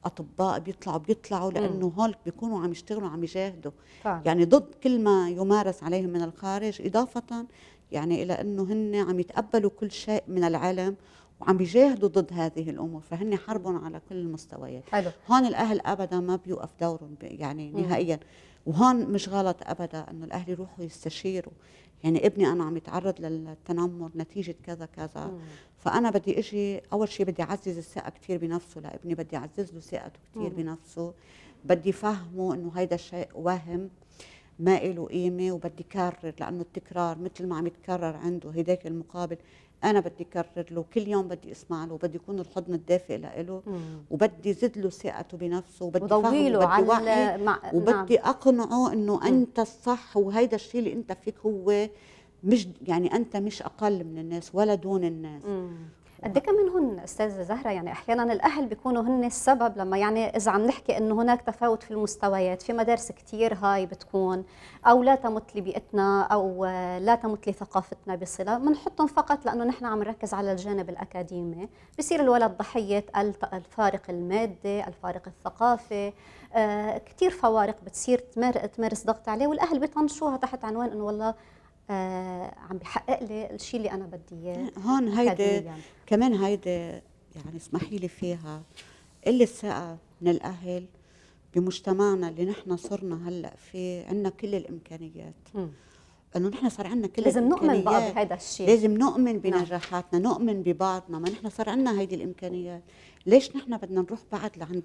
الاطباء بيطلعوا بيطلعوا لانه هول بيكونوا عم يشتغلوا عم يجاهدوا فعلا. يعني ضد كل ما يمارس عليهم من الخارج اضافه يعني الى انه هن عم يتقبلوا كل شيء من العالم وعم بيجاهدوا ضد هذه الامور فهن حرب على كل المستويات حلو. هون الاهل ابدا ما بيوقف دورهم يعني نهائيا وهون مش غلط ابدا انه الاهل يروحوا يستشيروا يعني ابني انا عم يتعرض للتنمر نتيجه كذا كذا مم. فانا بدي اجي اول شيء بدي اعزز الثقه كثير بنفسه لابني بدي اعزز له ثقته كثير بنفسه بدي فهمه انه هيدا الشيء وهم ما له قيمه وبدي كرر لانه التكرار مثل ما عم يتكرر عنده هداك المقابل انا بدي كرر له كل يوم بدي اسمع له وبدي يكون الحضن الدافئ له وبدي زد له ثقته بنفسه وبدي فهمه وبدي على مع... نعم. وبدي نعم. اقنعه انه انت الصح وهيدا الشيء اللي انت فيك هو مش يعني انت مش اقل من الناس ولا دون الناس مم. قد إيه من هون استاذه زهره يعني احيانا الاهل بيكونوا هن السبب لما يعني اذا عم نحكي انه هناك تفاوت في المستويات في مدارس كثير هاي بتكون او لا تمت لبيئتنا او لا تمت لثقافتنا بصله بنحطهم فقط لانه نحن عم نركز على الجانب الاكاديمي بصير الولد ضحيه الفارق المادي الفارق الثقافي آه، كثير فوارق بتصير تمارس ضغط عليه والاهل بيطنشوها تحت عنوان انه والله آه عم بيحقق لي الشيء اللي انا بدي اياه *laughs* هون هيدي كمان هيدي يعني اسمحي لي فيها قلة الثقة من الاهل بمجتمعنا اللي نحن صرنا هلا فيه عندنا كل الامكانيات انه نحن صار عندنا كل لازم نؤمن بقى بهذا الشيء لازم نؤمن نعم. بنجاحاتنا نؤمن ببعضنا ما نحن صار عندنا هيدي الامكانيات ليش نحن بدنا نروح بعد لعند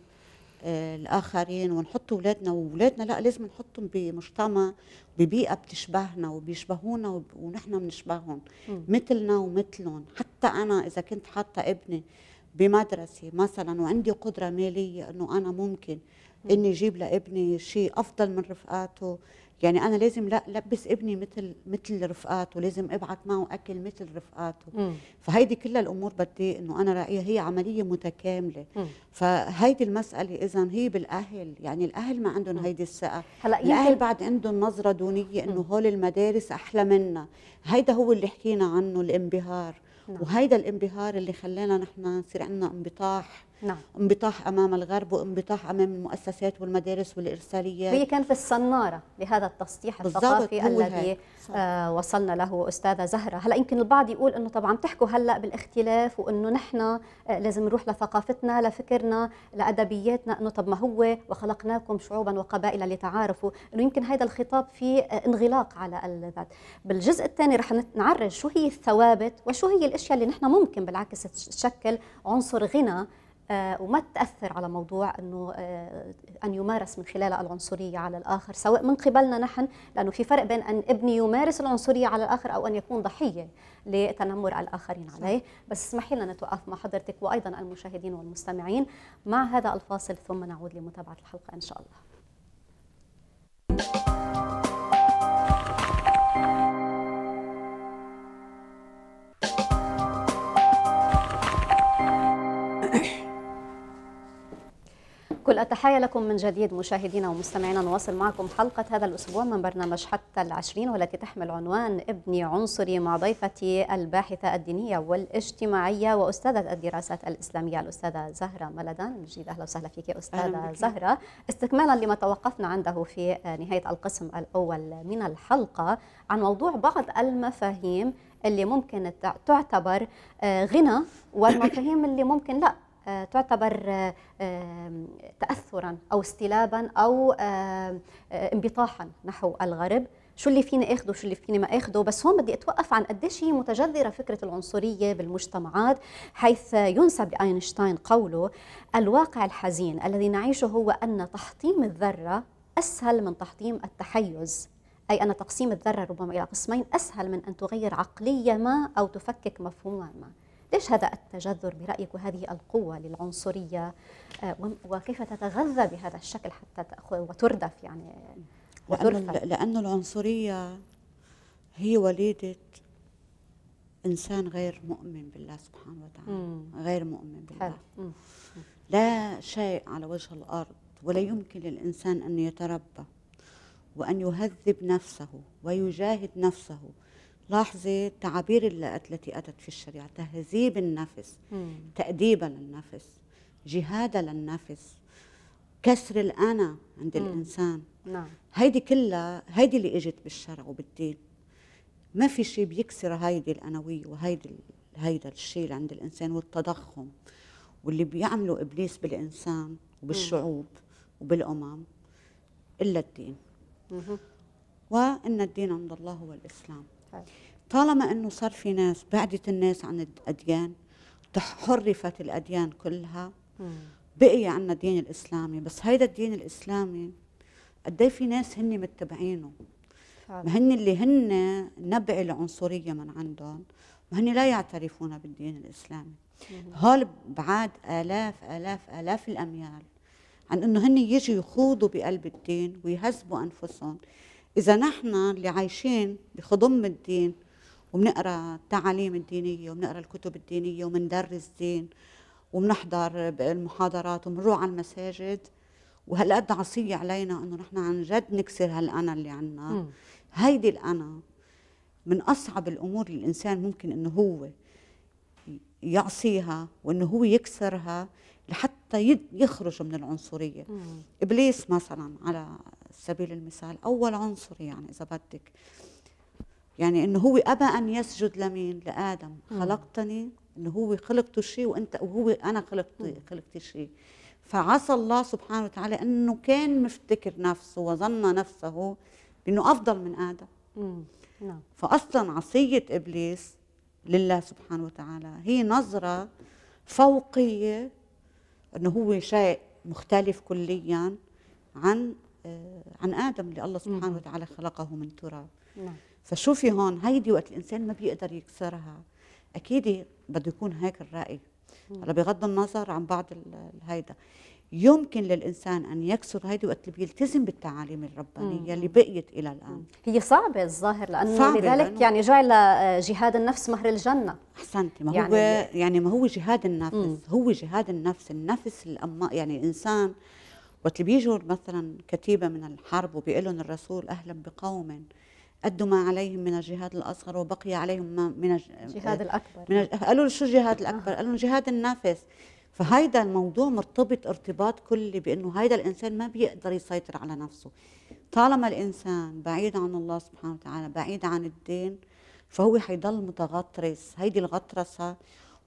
الاخرين ونحط اولادنا واولادنا لا لازم نحطهم بمجتمع ببيئه بتشبهنا وبيشبهونا ونحن بنشبههم مثلنا ومثلهم حتى انا اذا كنت حاطه ابني بمدرسه مثلا وعندي قدره ماليه انه انا ممكن اني اجيب لابني شيء افضل من رفقاته يعني انا لازم لا لبس ابني مثل مثل رفقاته لازم ابعت معه اكل مثل رفقاته فهيدي كل الامور بدي انه انا رايها هي عمليه متكامله فهيدي المساله اذا هي بالاهل يعني الاهل ما عندهم هيدي الثقه هلا الاهل بعد عندهم نظره دونيه انه هول المدارس احلى منا هيدا هو اللي حكينا عنه الانبهار نعم. وهيدا الانبهار اللي خلانا نحن نصير عندنا انبطاح نعم. انبطاح امام الغرب وانبطاح امام المؤسسات والمدارس والارساليات هي كانت الصناره لهذا التسطيح الثقافي الذي آه وصلنا له استاذه زهره هلا يمكن البعض يقول انه طبعا تحكوا هلا بالاختلاف وانه نحن آه لازم نروح لثقافتنا لفكرنا لادبياتنا انه طب ما هو وخلقناكم شعوبا وقبائل لتعارفوا انه يمكن هذا الخطاب فيه آه انغلاق على الذات بالجزء الثاني رح نعرج شو هي الثوابت وشو هي الاشياء اللي نحن ممكن بالعكس تشكل عنصر غنى آه، وما تأثر على موضوع أنه آه، أن يمارس من خلالها العنصرية على الآخر سواء من قبلنا نحن لأنه في فرق بين أن ابني يمارس العنصرية على الآخر أو أن يكون ضحية لتنمر الآخرين عليه بس اسمحي لنا نتوقف مع حضرتك وأيضا المشاهدين والمستمعين مع هذا الفاصل ثم نعود لمتابعة الحلقة إن شاء الله التحايا لكم من جديد مشاهدينا ومستمعينا نواصل معكم حلقة هذا الأسبوع من برنامج حتى العشرين والتي تحمل عنوان ابني عنصري مع ضيفتي الباحثة الدينية والاجتماعية وأستاذة الدراسات الإسلامية الأستاذة زهرة ملدان من جديد أهلا وسهلا فيك أستاذة زهرة استكمالا لما توقفنا عنده في نهاية القسم الأول من الحلقة عن موضوع بعض المفاهيم اللي ممكن تعتبر آه، غنى والمفاهيم اللي ممكن لا آه، تعتبر آه، تاثرا او استلابا او آه، انبطاحا نحو الغرب شو اللي فيني اخده شو اللي فيني ما اخده بس هون بدي اتوقف عن قديش هي متجذره فكره العنصريه بالمجتمعات حيث ينسب لاينشتاين قوله الواقع الحزين الذي نعيشه هو ان تحطيم الذره اسهل من تحطيم التحيز أي أن تقسيم الذرة ربما إلى قسمين أسهل من أن تغير عقلية ما أو تفكك مفهوما ما ليش هذا التجذر برأيك وهذه القوة للعنصرية آه، وكيف تتغذى بهذا الشكل حتى تأخذ وتردف يعني لأن, العنصرية هي وليدة إنسان غير مؤمن بالله سبحانه وتعالى مم. غير مؤمن بالله لا شيء على وجه الأرض ولا يمكن للإنسان أن يتربى وأن يهذب نفسه ويجاهد نفسه لاحظي تعابير التي أتت في الشريعة تهذيب النفس مم. تأديبا للنفس جهادا للنفس كسر الأنا عند مم. الإنسان نعم. هيدي كلها هيدي اللي إجت بالشرع وبالدين ما في شيء بيكسر هيدي الأنوية وهيدي هيدا الشيء اللي عند الإنسان والتضخم واللي بيعمله إبليس بالإنسان وبالشعوب وبالأمم إلا الدين مم. وإن الدين عند الله هو الإسلام طالما انه صار في ناس بعدت الناس عن الاديان حرفت الاديان كلها بقي عندنا الدين الاسلامي بس هيدا الدين الاسلامي قد إيه في ناس هن متبعينه ما هن اللي هن نبع العنصريه من عندهم وهن لا يعترفون بالدين الاسلامي هول بعاد الاف الاف الاف الاميال عن انه هن يجوا يخوضوا بقلب الدين ويهذبوا انفسهم إذا نحن اللي عايشين بخضم الدين وبنقرا التعاليم الدينية وبنقرا الكتب الدينية وبندرس دين وبنحضر المحاضرات وبنروح على المساجد وهالقد عصية علينا انه نحن عن جد نكسر هالانا اللي عنا هيدي الانا من اصعب الامور اللي الانسان ممكن انه هو يعصيها وانه هو يكسرها لحتى يخرج من العنصريه مم. ابليس مثلا على سبيل المثال أول عنصر يعني إذا بدك يعني إنه هو أبى أن يسجد لمين لآدم خلقتني إنه هو خلقته شيء وأنت وهو أنا خلقت خلقتي شيء فعسى الله سبحانه وتعالى أنه كان مفتكر نفسه وظن نفسه بأنه أفضل من آدم نعم. فأصلا عصية إبليس لله سبحانه وتعالى هي نظرة فوقية أنه هو شيء مختلف كليا عن آه، عن ادم اللي الله سبحانه وتعالى خلقه من تراب نعم فشوفي هون هيدي وقت الانسان ما بيقدر يكسرها اكيد بده يكون هيك الراي هلا بغض النظر عن بعض هيدا يمكن للانسان ان يكسر هيدي وقت اللي بيلتزم بالتعاليم الربانيه اللي بقيت الى الان هي صعبه الظاهر لانه صعبة لذلك لأنه يعني جعل آه، جهاد النفس مهر الجنه احسنتي ما يعني هو يعني ما هو جهاد النفس مم. هو جهاد النفس النفس الأم يعني الانسان وقت اللي بيجوا مثلا كتيبه من الحرب وبيقول لهم الرسول اهلا بقوم أدوا ما عليهم من الجهاد الأصغر وبقي عليهم ما من الجهاد الأكبر من قالوا شو الجهاد الأكبر؟ قالوا جهاد النفس فهيدا الموضوع مرتبط ارتباط كلي بأنه هيدا الإنسان ما بيقدر يسيطر على نفسه طالما الإنسان بعيد عن الله سبحانه وتعالى بعيد عن الدين فهو حيضل متغطرس هيدي الغطرسة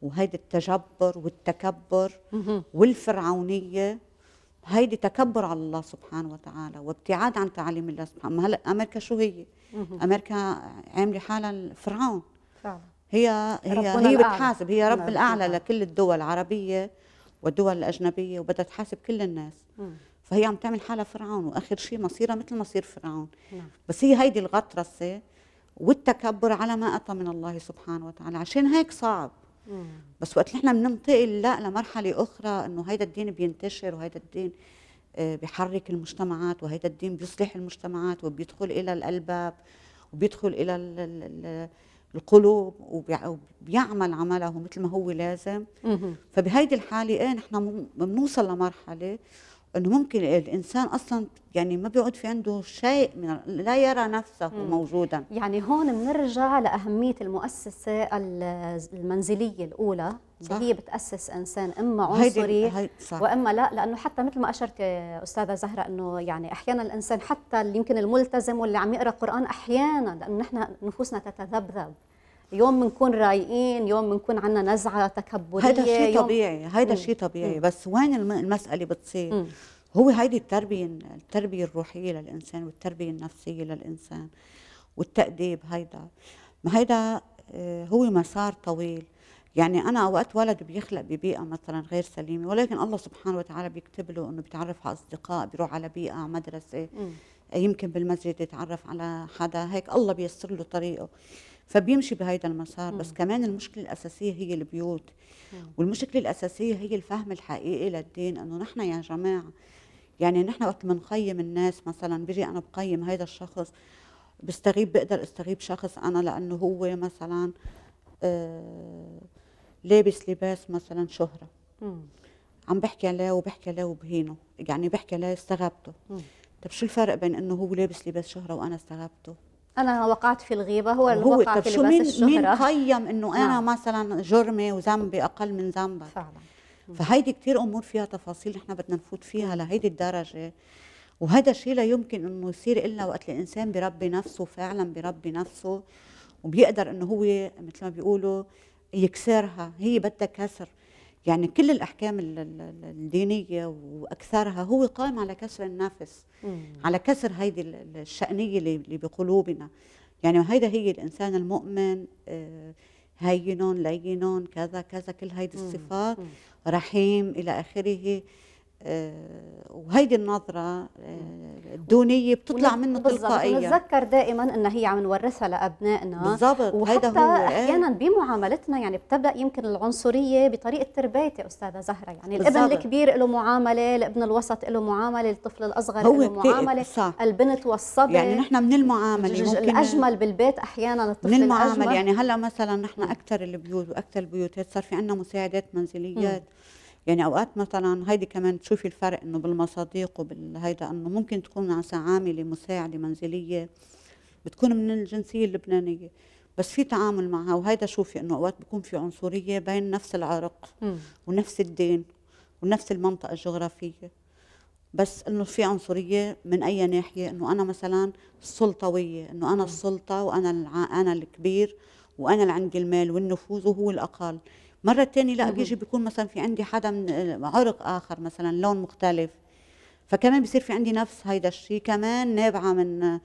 وهيدي التجبر والتكبر والفرعونية هيدي تكبر على الله سبحانه وتعالى وابتعاد عن تعاليم الله سبحانه هلا امريكا شو هي امريكا عامله حالها فرعون فعلا هي هي هي بتحاسب هي رب الاعلى لكل الدول العربيه والدول الاجنبيه وبدها تحاسب كل الناس فهي عم تعمل حالها فرعون واخر شيء مصيرها مثل مصير فرعون نعم. بس هي هيدي الغطرسه والتكبر على ما اتى من الله سبحانه وتعالى عشان هيك صعب مم. بس وقت نحن بننتقل لا لمرحله اخرى انه هيدا الدين بينتشر وهيدا الدين آه، بيحرك المجتمعات وهيدا الدين بيصلح المجتمعات وبيدخل الى الالباب وبيدخل الى القلوب وبيعمل عمله مثل ما هو لازم فبهيدي الحاله ايه نحن بنوصل لمرحله انه ممكن الانسان اصلا يعني ما بيعود في عنده شيء من لا يرى نفسه مم. موجودا يعني هون بنرجع لاهميه المؤسسه المنزليه الاولى صح. اللي هي بتاسس انسان اما عنصري هيدي. هيدي. صح. واما لا لانه حتى مثل ما اشرت استاذه زهره انه يعني احيانا الانسان حتى اللي يمكن الملتزم واللي عم يقرا قران احيانا لانه نحن نفوسنا تتذبذب يوم بنكون رايقين يوم بنكون عندنا نزعه تكبريه هذا شيء طبيعي هذا شيء طبيعي بس وين المساله بتصير مم. هو هيدي التربيه التربيه الروحيه للانسان والتربيه النفسيه للانسان والتاديب هيدا ما هيدا آه، هو مسار طويل يعني انا اوقات ولد بيخلق ببيئه مثلا غير سليمه ولكن الله سبحانه وتعالى بيكتب له انه بيتعرف على اصدقاء بيروح على بيئه على مدرسه مم. يمكن بالمسجد يتعرف على حدا هيك الله بيسر له طريقه فبيمشي بهيدا المسار بس كمان المشكله الاساسيه هي البيوت والمشكله الاساسيه هي الفهم الحقيقي للدين انه نحن يا جماعه يعني نحن وقت بنقيم الناس مثلا بيجي انا بقيم هيدا الشخص بستغيب بقدر استغيب شخص انا لانه هو مثلا آه لابس لباس مثلا شهره عم بحكي عليه وبحكي عليه وبهينه يعني بحكي عليه استغبته طيب طب شو الفرق بين انه هو لابس لباس شهره وانا استغبته انا وقعت في الغيبه هو اللي وقع في لباس الشهره مين قيم انه انا نعم. مثلا جرمي وذنبي اقل من ذنبك فعلا فهيدي كثير امور فيها تفاصيل نحن بدنا نفوت فيها نعم. لهيدي الدرجه وهذا الشيء لا يمكن انه يصير الا وقت الانسان بيربي نفسه فعلا بيربي نفسه وبيقدر انه هو مثل ما بيقولوا يكسرها هي بدها كسر يعني كل الأحكام الدينية وأكثرها هو قائم على كسر النفس مم. على كسر هيدي الشأنية اللي بقلوبنا يعني هيدا هي الإنسان المؤمن آه، هينون لينون كذا كذا كل هيدي الصفات رحيم إلى آخره آه، وهيدي النظرة آه، الدونية بتطلع منه تلقائيا نتذكر دائما أن هي عم نورثها لأبنائنا بالضبط وحتى هو آه. أحيانا بمعاملتنا يعني بتبدأ يمكن العنصرية بطريقة تربيتي أستاذة زهرة يعني بالزبط. الابن الكبير له معاملة الابن الوسط له معاملة الطفل الأصغر له معاملة صح. البنت والصبي يعني نحن من المعاملة ممكن الأجمل بالبيت أحيانا الطفل من المعاملة الأجمل. يعني هلا مثلا نحن أكثر البيوت وأكثر البيوتات صار في عندنا مساعدات منزليات م. يعني اوقات مثلا هيدي كمان تشوفي الفرق انه بالمصادق وبالهيدا انه ممكن تكون عسى عامله مساعده منزليه بتكون من الجنسيه اللبنانيه بس في تعامل معها وهيدا شوفي انه اوقات بيكون في عنصريه بين نفس العرق م. ونفس الدين ونفس المنطقه الجغرافيه بس انه في عنصريه من اي ناحيه انه انا مثلا السلطويه انه انا السلطه وانا انا الكبير وانا اللي عندي المال والنفوذ وهو الاقل مرة تانية لا بيجي بيكون مثلا في عندي حدا من عرق آخر مثلا لون مختلف فكمان بيصير في عندي نفس هيدا الشيء كمان نابعة من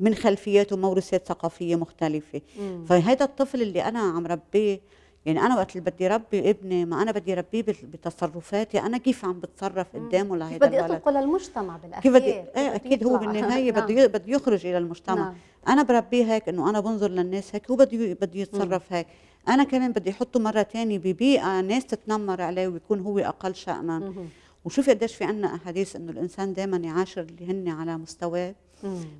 من خلفيات وموروثات ثقافية مختلفة فهذا الطفل اللي أنا عم ربيه يعني انا وقت اللي بدي ربي ابني ما انا بدي ربيه بتصرفاتي انا كيف عم بتصرف قدامه لهيدا الولد بدي اطلقه للمجتمع بالاخير كيف بدي ايه اكيد هو بالنهايه نعم. بده بده يخرج الى المجتمع نعم. انا بربيه هيك انه انا بنظر للناس هيك هو بده بده يتصرف هيك انا كمان بدي احطه مره ثانيه ببيئه ناس تتنمر عليه ويكون هو اقل شأنا وشوفي قديش في عنا احاديث انه الانسان دائما يعاشر اللي هن على مستواه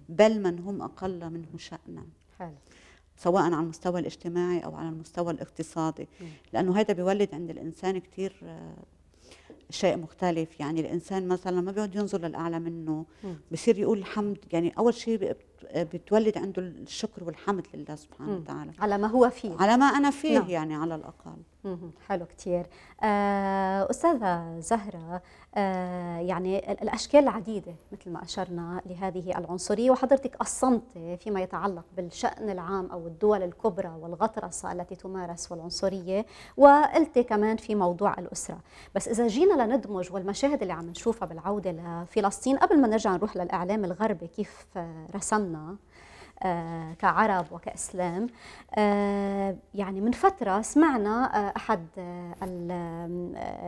بل من هم اقل منه شأنا حلو سواء على المستوى الاجتماعي او على المستوى الاقتصادي لانه هذا بيولد عند الانسان كثير آه، شيء مختلف يعني الانسان مثلا ما بيقعد ينظر للاعلى منه بصير يقول الحمد يعني اول شيء آه، بتولد عنده الشكر والحمد لله سبحانه وتعالى على ما هو فيه على ما انا فيه نعم. يعني على الاقل حلو كتير آه، أستاذة زهرة آه، يعني الأشكال العديدة مثل ما أشرنا لهذه العنصرية وحضرتك الصمت فيما يتعلق بالشأن العام أو الدول الكبرى والغطرسة التي تمارس والعنصرية وقلت كمان في موضوع الأسرة بس إذا جينا لندمج والمشاهد اللي عم نشوفها بالعودة لفلسطين قبل ما نرجع نروح للإعلام الغربي كيف رسمنا آه، كعرب وكإسلام آه، يعني من فترة سمعنا آه، أحد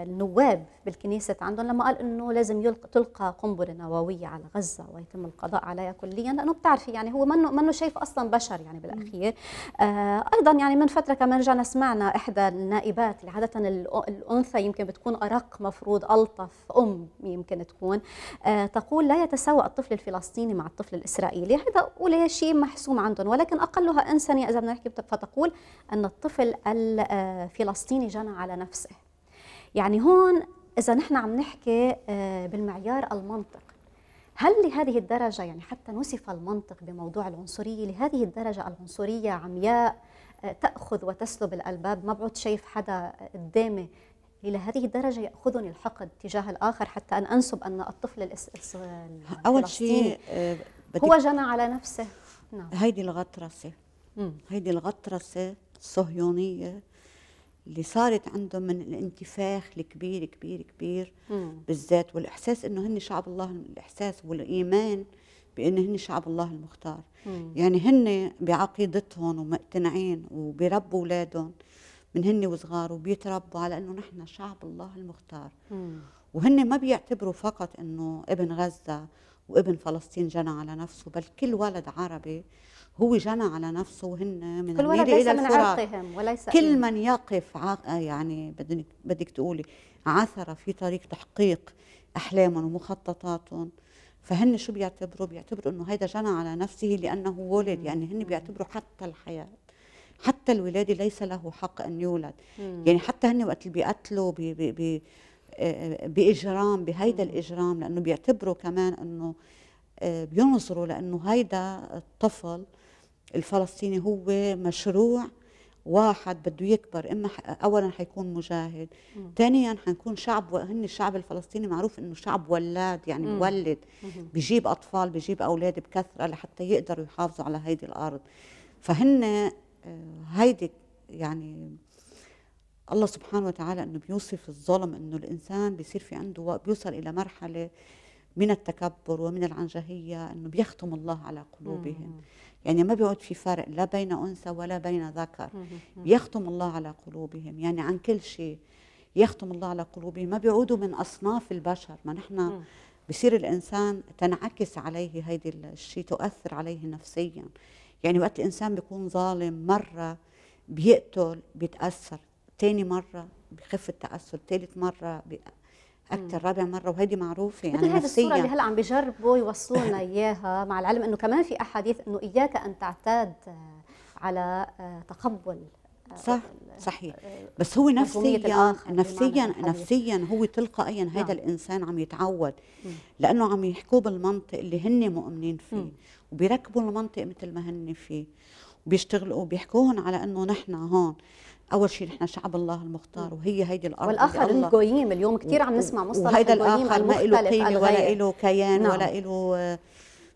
النواب بالكنيسة عندهم لما قال أنه لازم تلقى قنبلة نووية على غزة ويتم القضاء عليها كليا لأنه بتعرفي يعني هو منه منه شايف أصلا بشر يعني بالأخير أيضا يعني من فترة كمان رجعنا سمعنا إحدى النائبات اللي عادة الأنثى يمكن بتكون أرق مفروض ألطف أم يمكن تكون تقول لا يتساوى الطفل الفلسطيني مع الطفل الإسرائيلي هذا ولا شيء محسوم عندهم ولكن أقلها إنسانية إذا بدنا نحكي فتقول أن الطفل الفلسطيني جنى على نفسه يعني هون إذا نحن عم نحكي آه، بالمعيار المنطق هل لهذه الدرجة يعني حتى نسف المنطق بموضوع العنصرية لهذه الدرجة العنصرية عمياء آه، تأخذ وتسلب الألباب ما بعد شايف حدا قدامي إلى هذه الدرجة يأخذني الحقد تجاه الآخر حتى أن أنسب أن الطفل الفلسطيني أول شيء آه، هو جنى على نفسه نعم. هيدي الغطرسة هيدي الغطرسة الصهيونية اللي صارت عندهم من الانتفاخ الكبير كبير كبير مم. بالذات والاحساس انه هن شعب الله الاحساس والايمان بان هن شعب الله المختار مم. يعني هن بعقيدتهم ومقتنعين وبربوا اولادهم من هن وصغار وبيتربوا على انه نحن شعب الله المختار وهن ما بيعتبروا فقط انه ابن غزه وابن فلسطين جنى على نفسه بل كل ولد عربي هو جنى على نفسه وهن من كل ولد ليس إلى من عرقهم وليس كل من يقف يعني بدك تقولي عثر في طريق تحقيق احلامهم ومخططاتهم فهن شو بيعتبروا؟ بيعتبروا انه هيدا جنى على نفسه لانه ولد يعني هن بيعتبروا حتى الحياه حتى الولاده ليس له حق ان يولد مم. يعني حتى هن وقت اللي بيقتلوا بي بي بي آه، باجرام بهيدا الاجرام لانه بيعتبروا كمان انه آه، بينظروا لانه هيدا الطفل الفلسطيني هو مشروع واحد بده يكبر اما اولا حيكون مجاهد ثانيا حنكون شعب وهن الشعب الفلسطيني معروف انه شعب ولاد يعني مم. بجيب اطفال بجيب اولاد بكثره لحتى يقدروا يحافظوا على هيدي الارض فهن هيدي يعني الله سبحانه وتعالى انه بيوصف الظلم انه الانسان بيصير في عنده بيوصل الى مرحله من التكبر ومن العنجهيه انه بيختم الله على قلوبهم مم. يعني ما بيعود في فرق لا بين انثى ولا بين ذكر مم. يختم الله على قلوبهم يعني عن كل شيء يختم الله على قلوبهم ما بيعودوا من اصناف البشر ما نحن بصير الانسان تنعكس عليه هيدي الشيء تؤثر عليه نفسيا يعني وقت الإنسان بيكون ظالم مرة بيقتل بيتأثر تاني مرة بخف التأثر ثالث مرة اكثر رابع مره وهيدي معروفه يعني مثل هذه الصوره اللي هلا عم بجربوا يوصلوا لنا اياها مع العلم انه كمان في احاديث انه اياك ان تعتاد على آه، تقبل صح صحيح بس هو نفسيا نفسيا نفسيا هو تلقائيا نعم. هذا الانسان عم يتعود لانه عم يحكوا بالمنطق اللي هن مؤمنين فيه وبيركبوا المنطق مثل ما هن فيه وبيشتغلوا وبيحكوهم على انه نحن هون اول شيء نحن شعب الله المختار وهي هيدي الارض والاخر الجويم اليوم كثير عم نسمع مصطلح وهيدا الاخر ما له قيمه ولا له كيان نعم. ولا له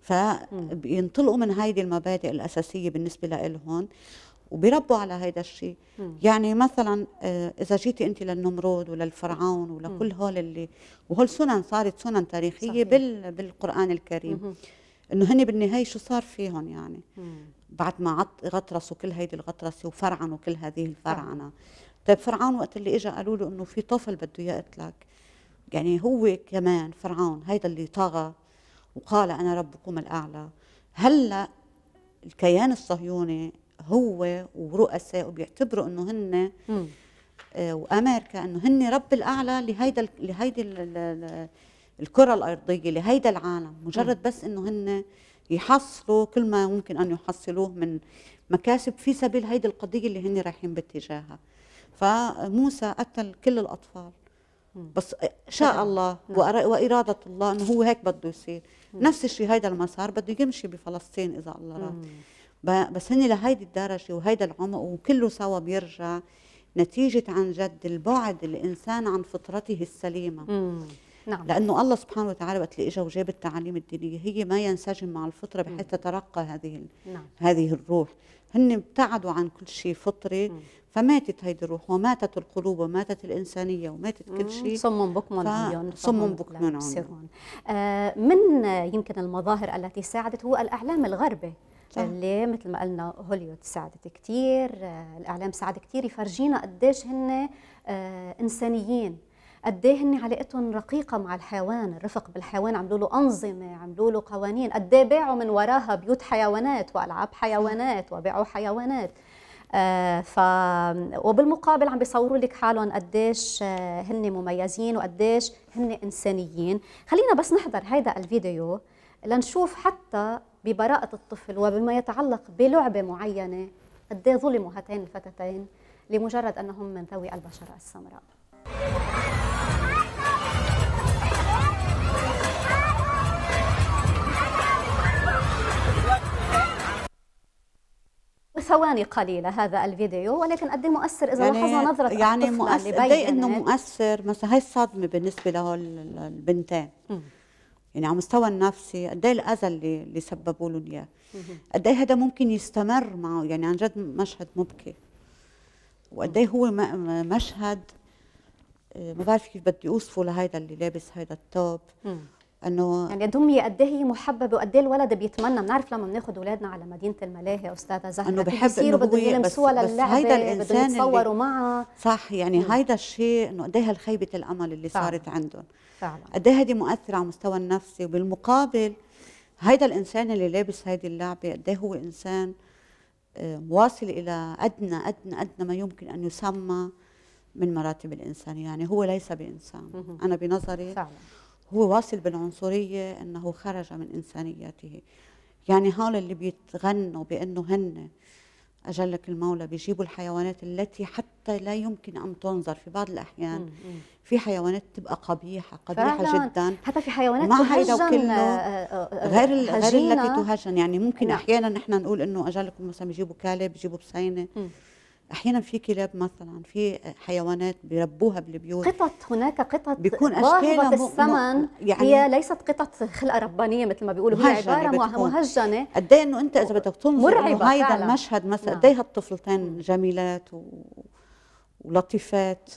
فبينطلقوا من هيدي المبادئ الاساسيه بالنسبه لهم وبيربوا على هذا الشيء يعني مثلا آه، اذا جيتي انت للنمرود وللفرعون ولكل هول اللي وهول سنن صارت سنن تاريخيه صحيح. بال بالقران الكريم انه هن بالنهايه شو صار فيهم يعني مم. بعد ما عط غطرسوا كل هيدي الغطرسه وفرعنوا كل هذه الفرعنه طيب فرعون وقت اللي اجى قالوا له انه في طفل بده يقتلك يعني هو كمان فرعون هيدا اللي طغى وقال انا ربكم الاعلى هلا الكيان الصهيوني هو ورؤساء بيعتبروا انه هن آه، وامريكا انه هن رب الاعلى لهيدا لهيدي الكره الارضيه لهيدا العالم مجرد بس انه هن يحصلوا كل ما ممكن ان يحصلوه من مكاسب في سبيل هيدي القضيه اللي هن رايحين باتجاهها فموسى قتل كل الاطفال بس شاء نعم. الله نعم. وإرادة الله أنه هو هيك بده يصير نفس الشيء هيدا المسار بده يمشي بفلسطين إذا الله راد بس هن لهيدي الدرجه وهيدا العمق وكله سوا بيرجع نتيجه عن جد البعد الانسان عن فطرته السليمه مم. نعم. لانه الله سبحانه وتعالى وقت اللي اجى وجاب التعاليم الدينيه هي ما ينسجم مع الفطره بحيث تترقى هذه نعم. هذه الروح هن ابتعدوا عن كل شيء فطري مم. فماتت هيدي الروح وماتت القلوب وماتت الإنسانية وماتت كل شيء صم بكم عمي صم بكم عمي آه، من يمكن المظاهر التي ساعدت هو الإعلام الغربي اللي مثل ما قلنا هوليوود ساعدت كثير آه، الاعلام ساعد كثير يفرجينا قديش هن آه، انسانيين قد ايه هن علاقتهم رقيقه مع الحيوان الرفق بالحيوان عملوا له انظمه عملوا له قوانين قد ايه باعوا من وراها بيوت حيوانات والعاب حيوانات وبيعوا حيوانات آه ف وبالمقابل عم بيصوروا لك حالهم قديش آه، هن مميزين وقديش هن انسانيين خلينا بس نحضر هيدا الفيديو لنشوف حتى ببراءة الطفل وبما يتعلق بلعبة معينة قد إيه ظلموا هاتين الفتاتين لمجرد أنهم من ذوي البشرة السمراء ثواني قليله هذا الفيديو ولكن قد إيه مؤثر اذا يعني لاحظنا نظره يعني مؤثر قد إيه انه مؤثر مثلا هي الصدمه بالنسبه لهول البنتين يعني على المستوى النفسي قد ايه الاذى اللي اللي سببوا لهم اياه قد ايه هذا ممكن يستمر معه يعني عن جد مشهد مبكي وقد ايه هو مشهد آه، ما بعرف كيف بدي اوصفه لهيدا اللي لابس هيدا الثوب انه يعني قد امي قد هي محببه وقد الولد بيتمنى بنعرف لما بناخذ اولادنا على مدينه الملاهي استاذه زهره انه بحب انه بدهم يلمسوها للعبه هيدا الانسان بدهم يتصوروا معها صح يعني مم. هيدا الشيء انه قد ايه هالخيبه الامل اللي فعلا. صارت عندهم فعلا قد ايه هذه مؤثره على المستوى النفسي وبالمقابل هيدا الانسان اللي لابس هيدي اللعبه قد ايه هو انسان آه، واصل الى ادنى ادنى ادنى ما يمكن ان يسمى من مراتب الانسان يعني هو ليس بانسان انا بنظري فعلا. هو واصل بالعنصرية أنه خرج من إنسانيته يعني هول اللي بيتغنوا بأنه هن أجلك المولى بيجيبوا الحيوانات التي حتى لا يمكن أن تنظر في بعض الأحيان في حيوانات تبقى قبيحة قبيحة فعلا. جدا حتى في حيوانات تهجن كله آه، آه، آه، غير غير التي تهجن يعني ممكن نعم. أحيانا نحن نقول إنه أجلكم مثلا بيجيبوا كلب بيجيبوا بسينة مم. احيانا في كلاب مثلا في حيوانات بيربوها بالبيوت قطط هناك قطط بيكون اشكالها الثمن يعني هي ليست قطط خلقه ربانيه مثل ما بيقولوا هي عباره مهجنه قد ايه انه انت اذا بدك تنظر هيدا المشهد مثلا نعم. قد ايه هالطفلتين جميلات و... ولطيفات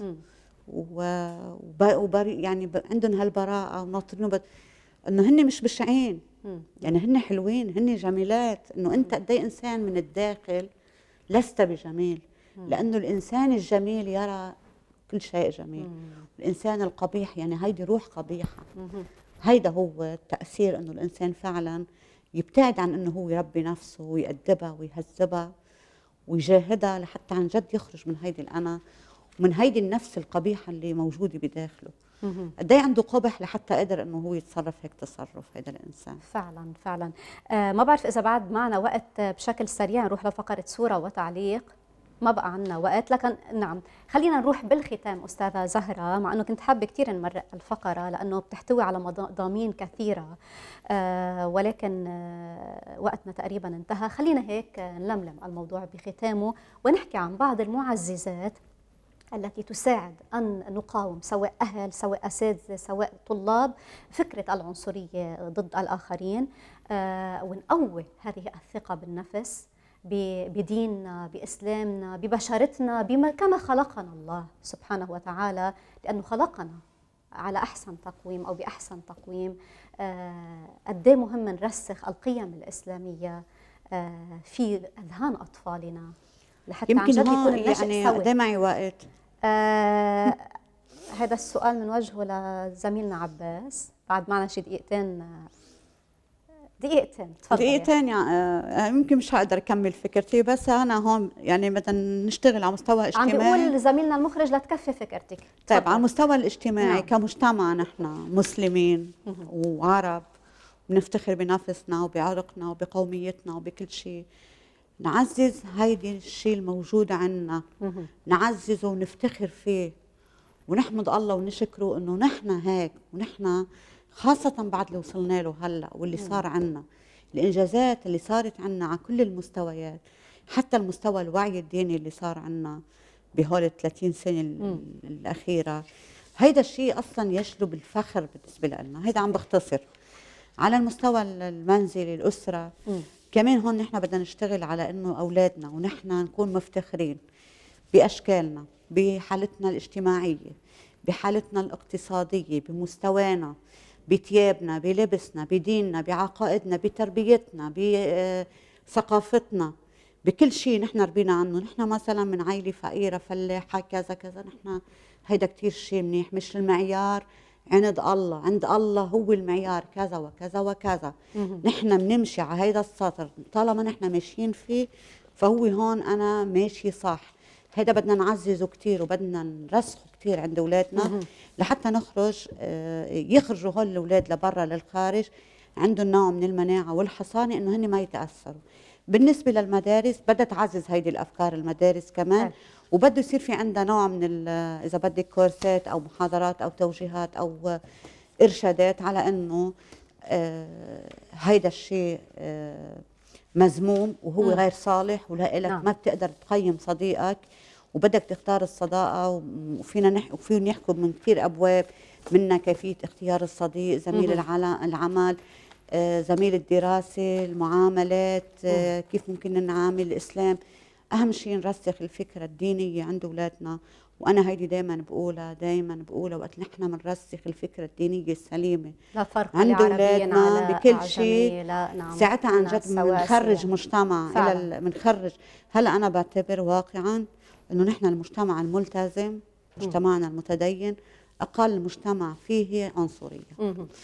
وبر... يعني عندهم هالبراءه وناطرين بد... انه هن مش بشعين يعني هن حلوين هن جميلات انه انت قد ايه انسان من الداخل لست بجميل لانه الانسان الجميل يرى كل شيء جميل الانسان القبيح يعني هيدي روح قبيحه هيدا هو التاثير انه الانسان فعلا يبتعد عن انه هو يربي نفسه ويأدبها ويهذبها ويجاهدها لحتى عن جد يخرج من هيدي الانا ومن هيدي النفس القبيحه اللي موجوده بداخله قد ايه عنده قبح لحتى قدر انه هو يتصرف هيك تصرف هذا الانسان فعلا فعلا آه ما بعرف اذا بعد معنا وقت بشكل سريع نروح لفقره صوره وتعليق ما بقى عندنا وقت لكن نعم خلينا نروح بالختام استاذه زهره مع انه كنت حابه كثير نمرق الفقره لانه بتحتوي على مضامين كثيره آه، ولكن آه، وقتنا تقريبا انتهى خلينا هيك آه، نلملم الموضوع بختامه ونحكي عن بعض المعززات التي تساعد أن نقاوم سواء أهل سواء أساتذة سواء طلاب فكرة العنصرية ضد الآخرين ونقوي هذه الثقة بالنفس بديننا باسلامنا ببشرتنا بما كما خلقنا الله سبحانه وتعالى لانه خلقنا على احسن تقويم او باحسن تقويم آه، قد إيه مهم نرسخ القيم الاسلاميه آه، في اذهان اطفالنا لحتى يمكن عن يكون يعني قد معي وقت آه، هذا السؤال بنوجهه لزميلنا عباس بعد معنا شي دقيقتين دقيقتين دقيقتين يعني يمكن مش هقدر اكمل فكرتي بس انا هون يعني بدنا نشتغل على مستوى اجتماعي عم بيقول زميلنا المخرج لتكفي فكرتك طيب على المستوى الاجتماعي نعم. كمجتمع نحن مسلمين وعرب بنفتخر بنفسنا وبعرقنا وبقوميتنا وبكل شيء نعزز هيدي الشيء الموجود عندنا نعززه ونفتخر فيه ونحمد الله ونشكره انه نحن هيك ونحن خاصة بعد اللي وصلنا له هلا واللي صار عنا الإنجازات اللي صارت عنا على كل المستويات حتى المستوى الوعي الديني اللي صار عنا بهول ال 30 سنة الأخيرة هيدا الشيء أصلا يجلب الفخر بالنسبة لنا هيدا عم بختصر على المستوى المنزلي الأسرة م. كمان هون نحن بدنا نشتغل على انه اولادنا ونحن نكون مفتخرين باشكالنا بحالتنا الاجتماعيه بحالتنا الاقتصاديه بمستوانا بتيابنا بلبسنا بديننا بعقائدنا بتربيتنا بثقافتنا بكل شيء نحن ربينا عنه نحن مثلا من عائله فقيره فلاحه كذا كذا نحن هيدا كثير شيء منيح مش المعيار عند الله عند الله هو المعيار كذا وكذا وكذا نحن بنمشي على هيدا السطر طالما نحن ماشيين فيه فهو هون انا ماشي صح هيدا بدنا نعززه كثير وبدنا نرسخه كثير عند اولادنا لحتى نخرج آه، يخرجوا هول الاولاد لبرا للخارج عندهم نوع من المناعه والحصانه انه هن ما يتاثروا بالنسبه للمدارس بدها تعزز هيدي الافكار المدارس كمان وبده يصير في عندها نوع من آه، اذا بدك كورسات او محاضرات او توجيهات او آه، ارشادات على انه هيدا الشيء مذموم وهو غير صالح ولك نعم. ما بتقدر تقيم صديقك وبدك تختار الصداقه وفينا نحكي وفيهم يحكوا من كثير ابواب منها كيفيه اختيار الصديق زميل العمل آه زميل الدراسه المعاملات آه كيف ممكن نعامل الاسلام اهم شيء نرسخ الفكره الدينيه عند اولادنا وانا هيدي دائما بقولها دائما بقولها وقت نحن بنرسخ الفكره الدينيه السليمه لا فرق عند اولادنا بكل شيء نعم ساعتها عن نعم، جد بنخرج مجتمع الى بنخرج هلا انا بعتبر واقعا انه نحن المجتمع الملتزم مجتمعنا المتدين اقل مجتمع فيه عنصريه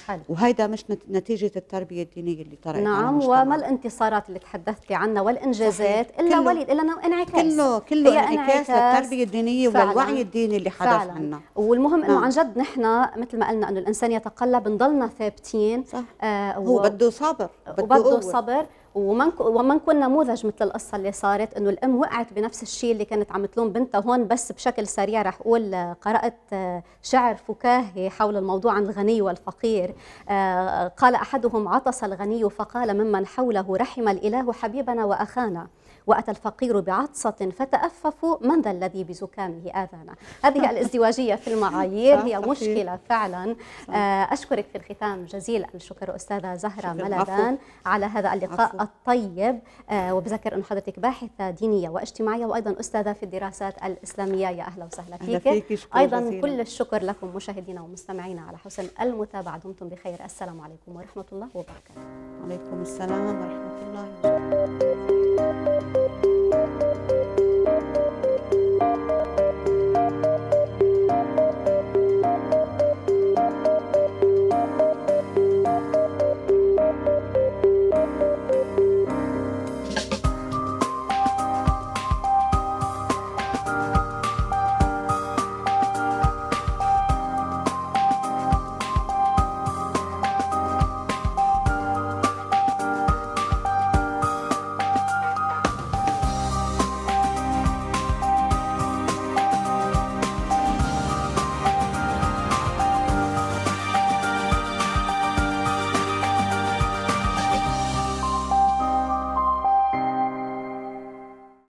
حلو. وهيدا مش نتيجه التربيه الدينيه اللي طرحت نعم وما الانتصارات اللي تحدثتي عنها والانجازات صحيح. الا وليد الا انعكاس كله كله انعكاس للتربيه الدينيه فعلا. والوعي الديني اللي حدث عنا والمهم نعم. انه عن جد نحن مثل ما قلنا انه الانسان يتقلب بنضلنا ثابتين صح. آه و... هو بده صبر بده صبر وما نكون نموذج مثل القصه اللي صارت انه الام وقعت بنفس الشيء اللي كانت عم تلوم بنتها هون بس بشكل سريع رح اقول آه، قرات آه، شعر فكاهي حول الموضوع عن الغني والفقير آه، قال احدهم عطس الغني فقال ممن حوله رحم الاله حبيبنا واخانا وأتى الفقير بعطسة فتأفف من ذا الذي بزكامه آذانا هذه الازدواجية في المعايير هي مشكلة فعلا آه، أشكرك في الختام جزيل الشكر أستاذة زهرة ملدان على هذا اللقاء الطيب آه، وبذكر أن حضرتك باحثة دينية واجتماعية وأيضا أستاذة في الدراسات الإسلامية يا أهلا وسهلا فيك أيضا جزيلا. كل الشكر لكم مشاهدينا ومستمعينا على حسن المتابعة دمتم بخير السلام عليكم ورحمة الله وبركاته وعليكم السلام ورحمة الله وبركاته Thank you.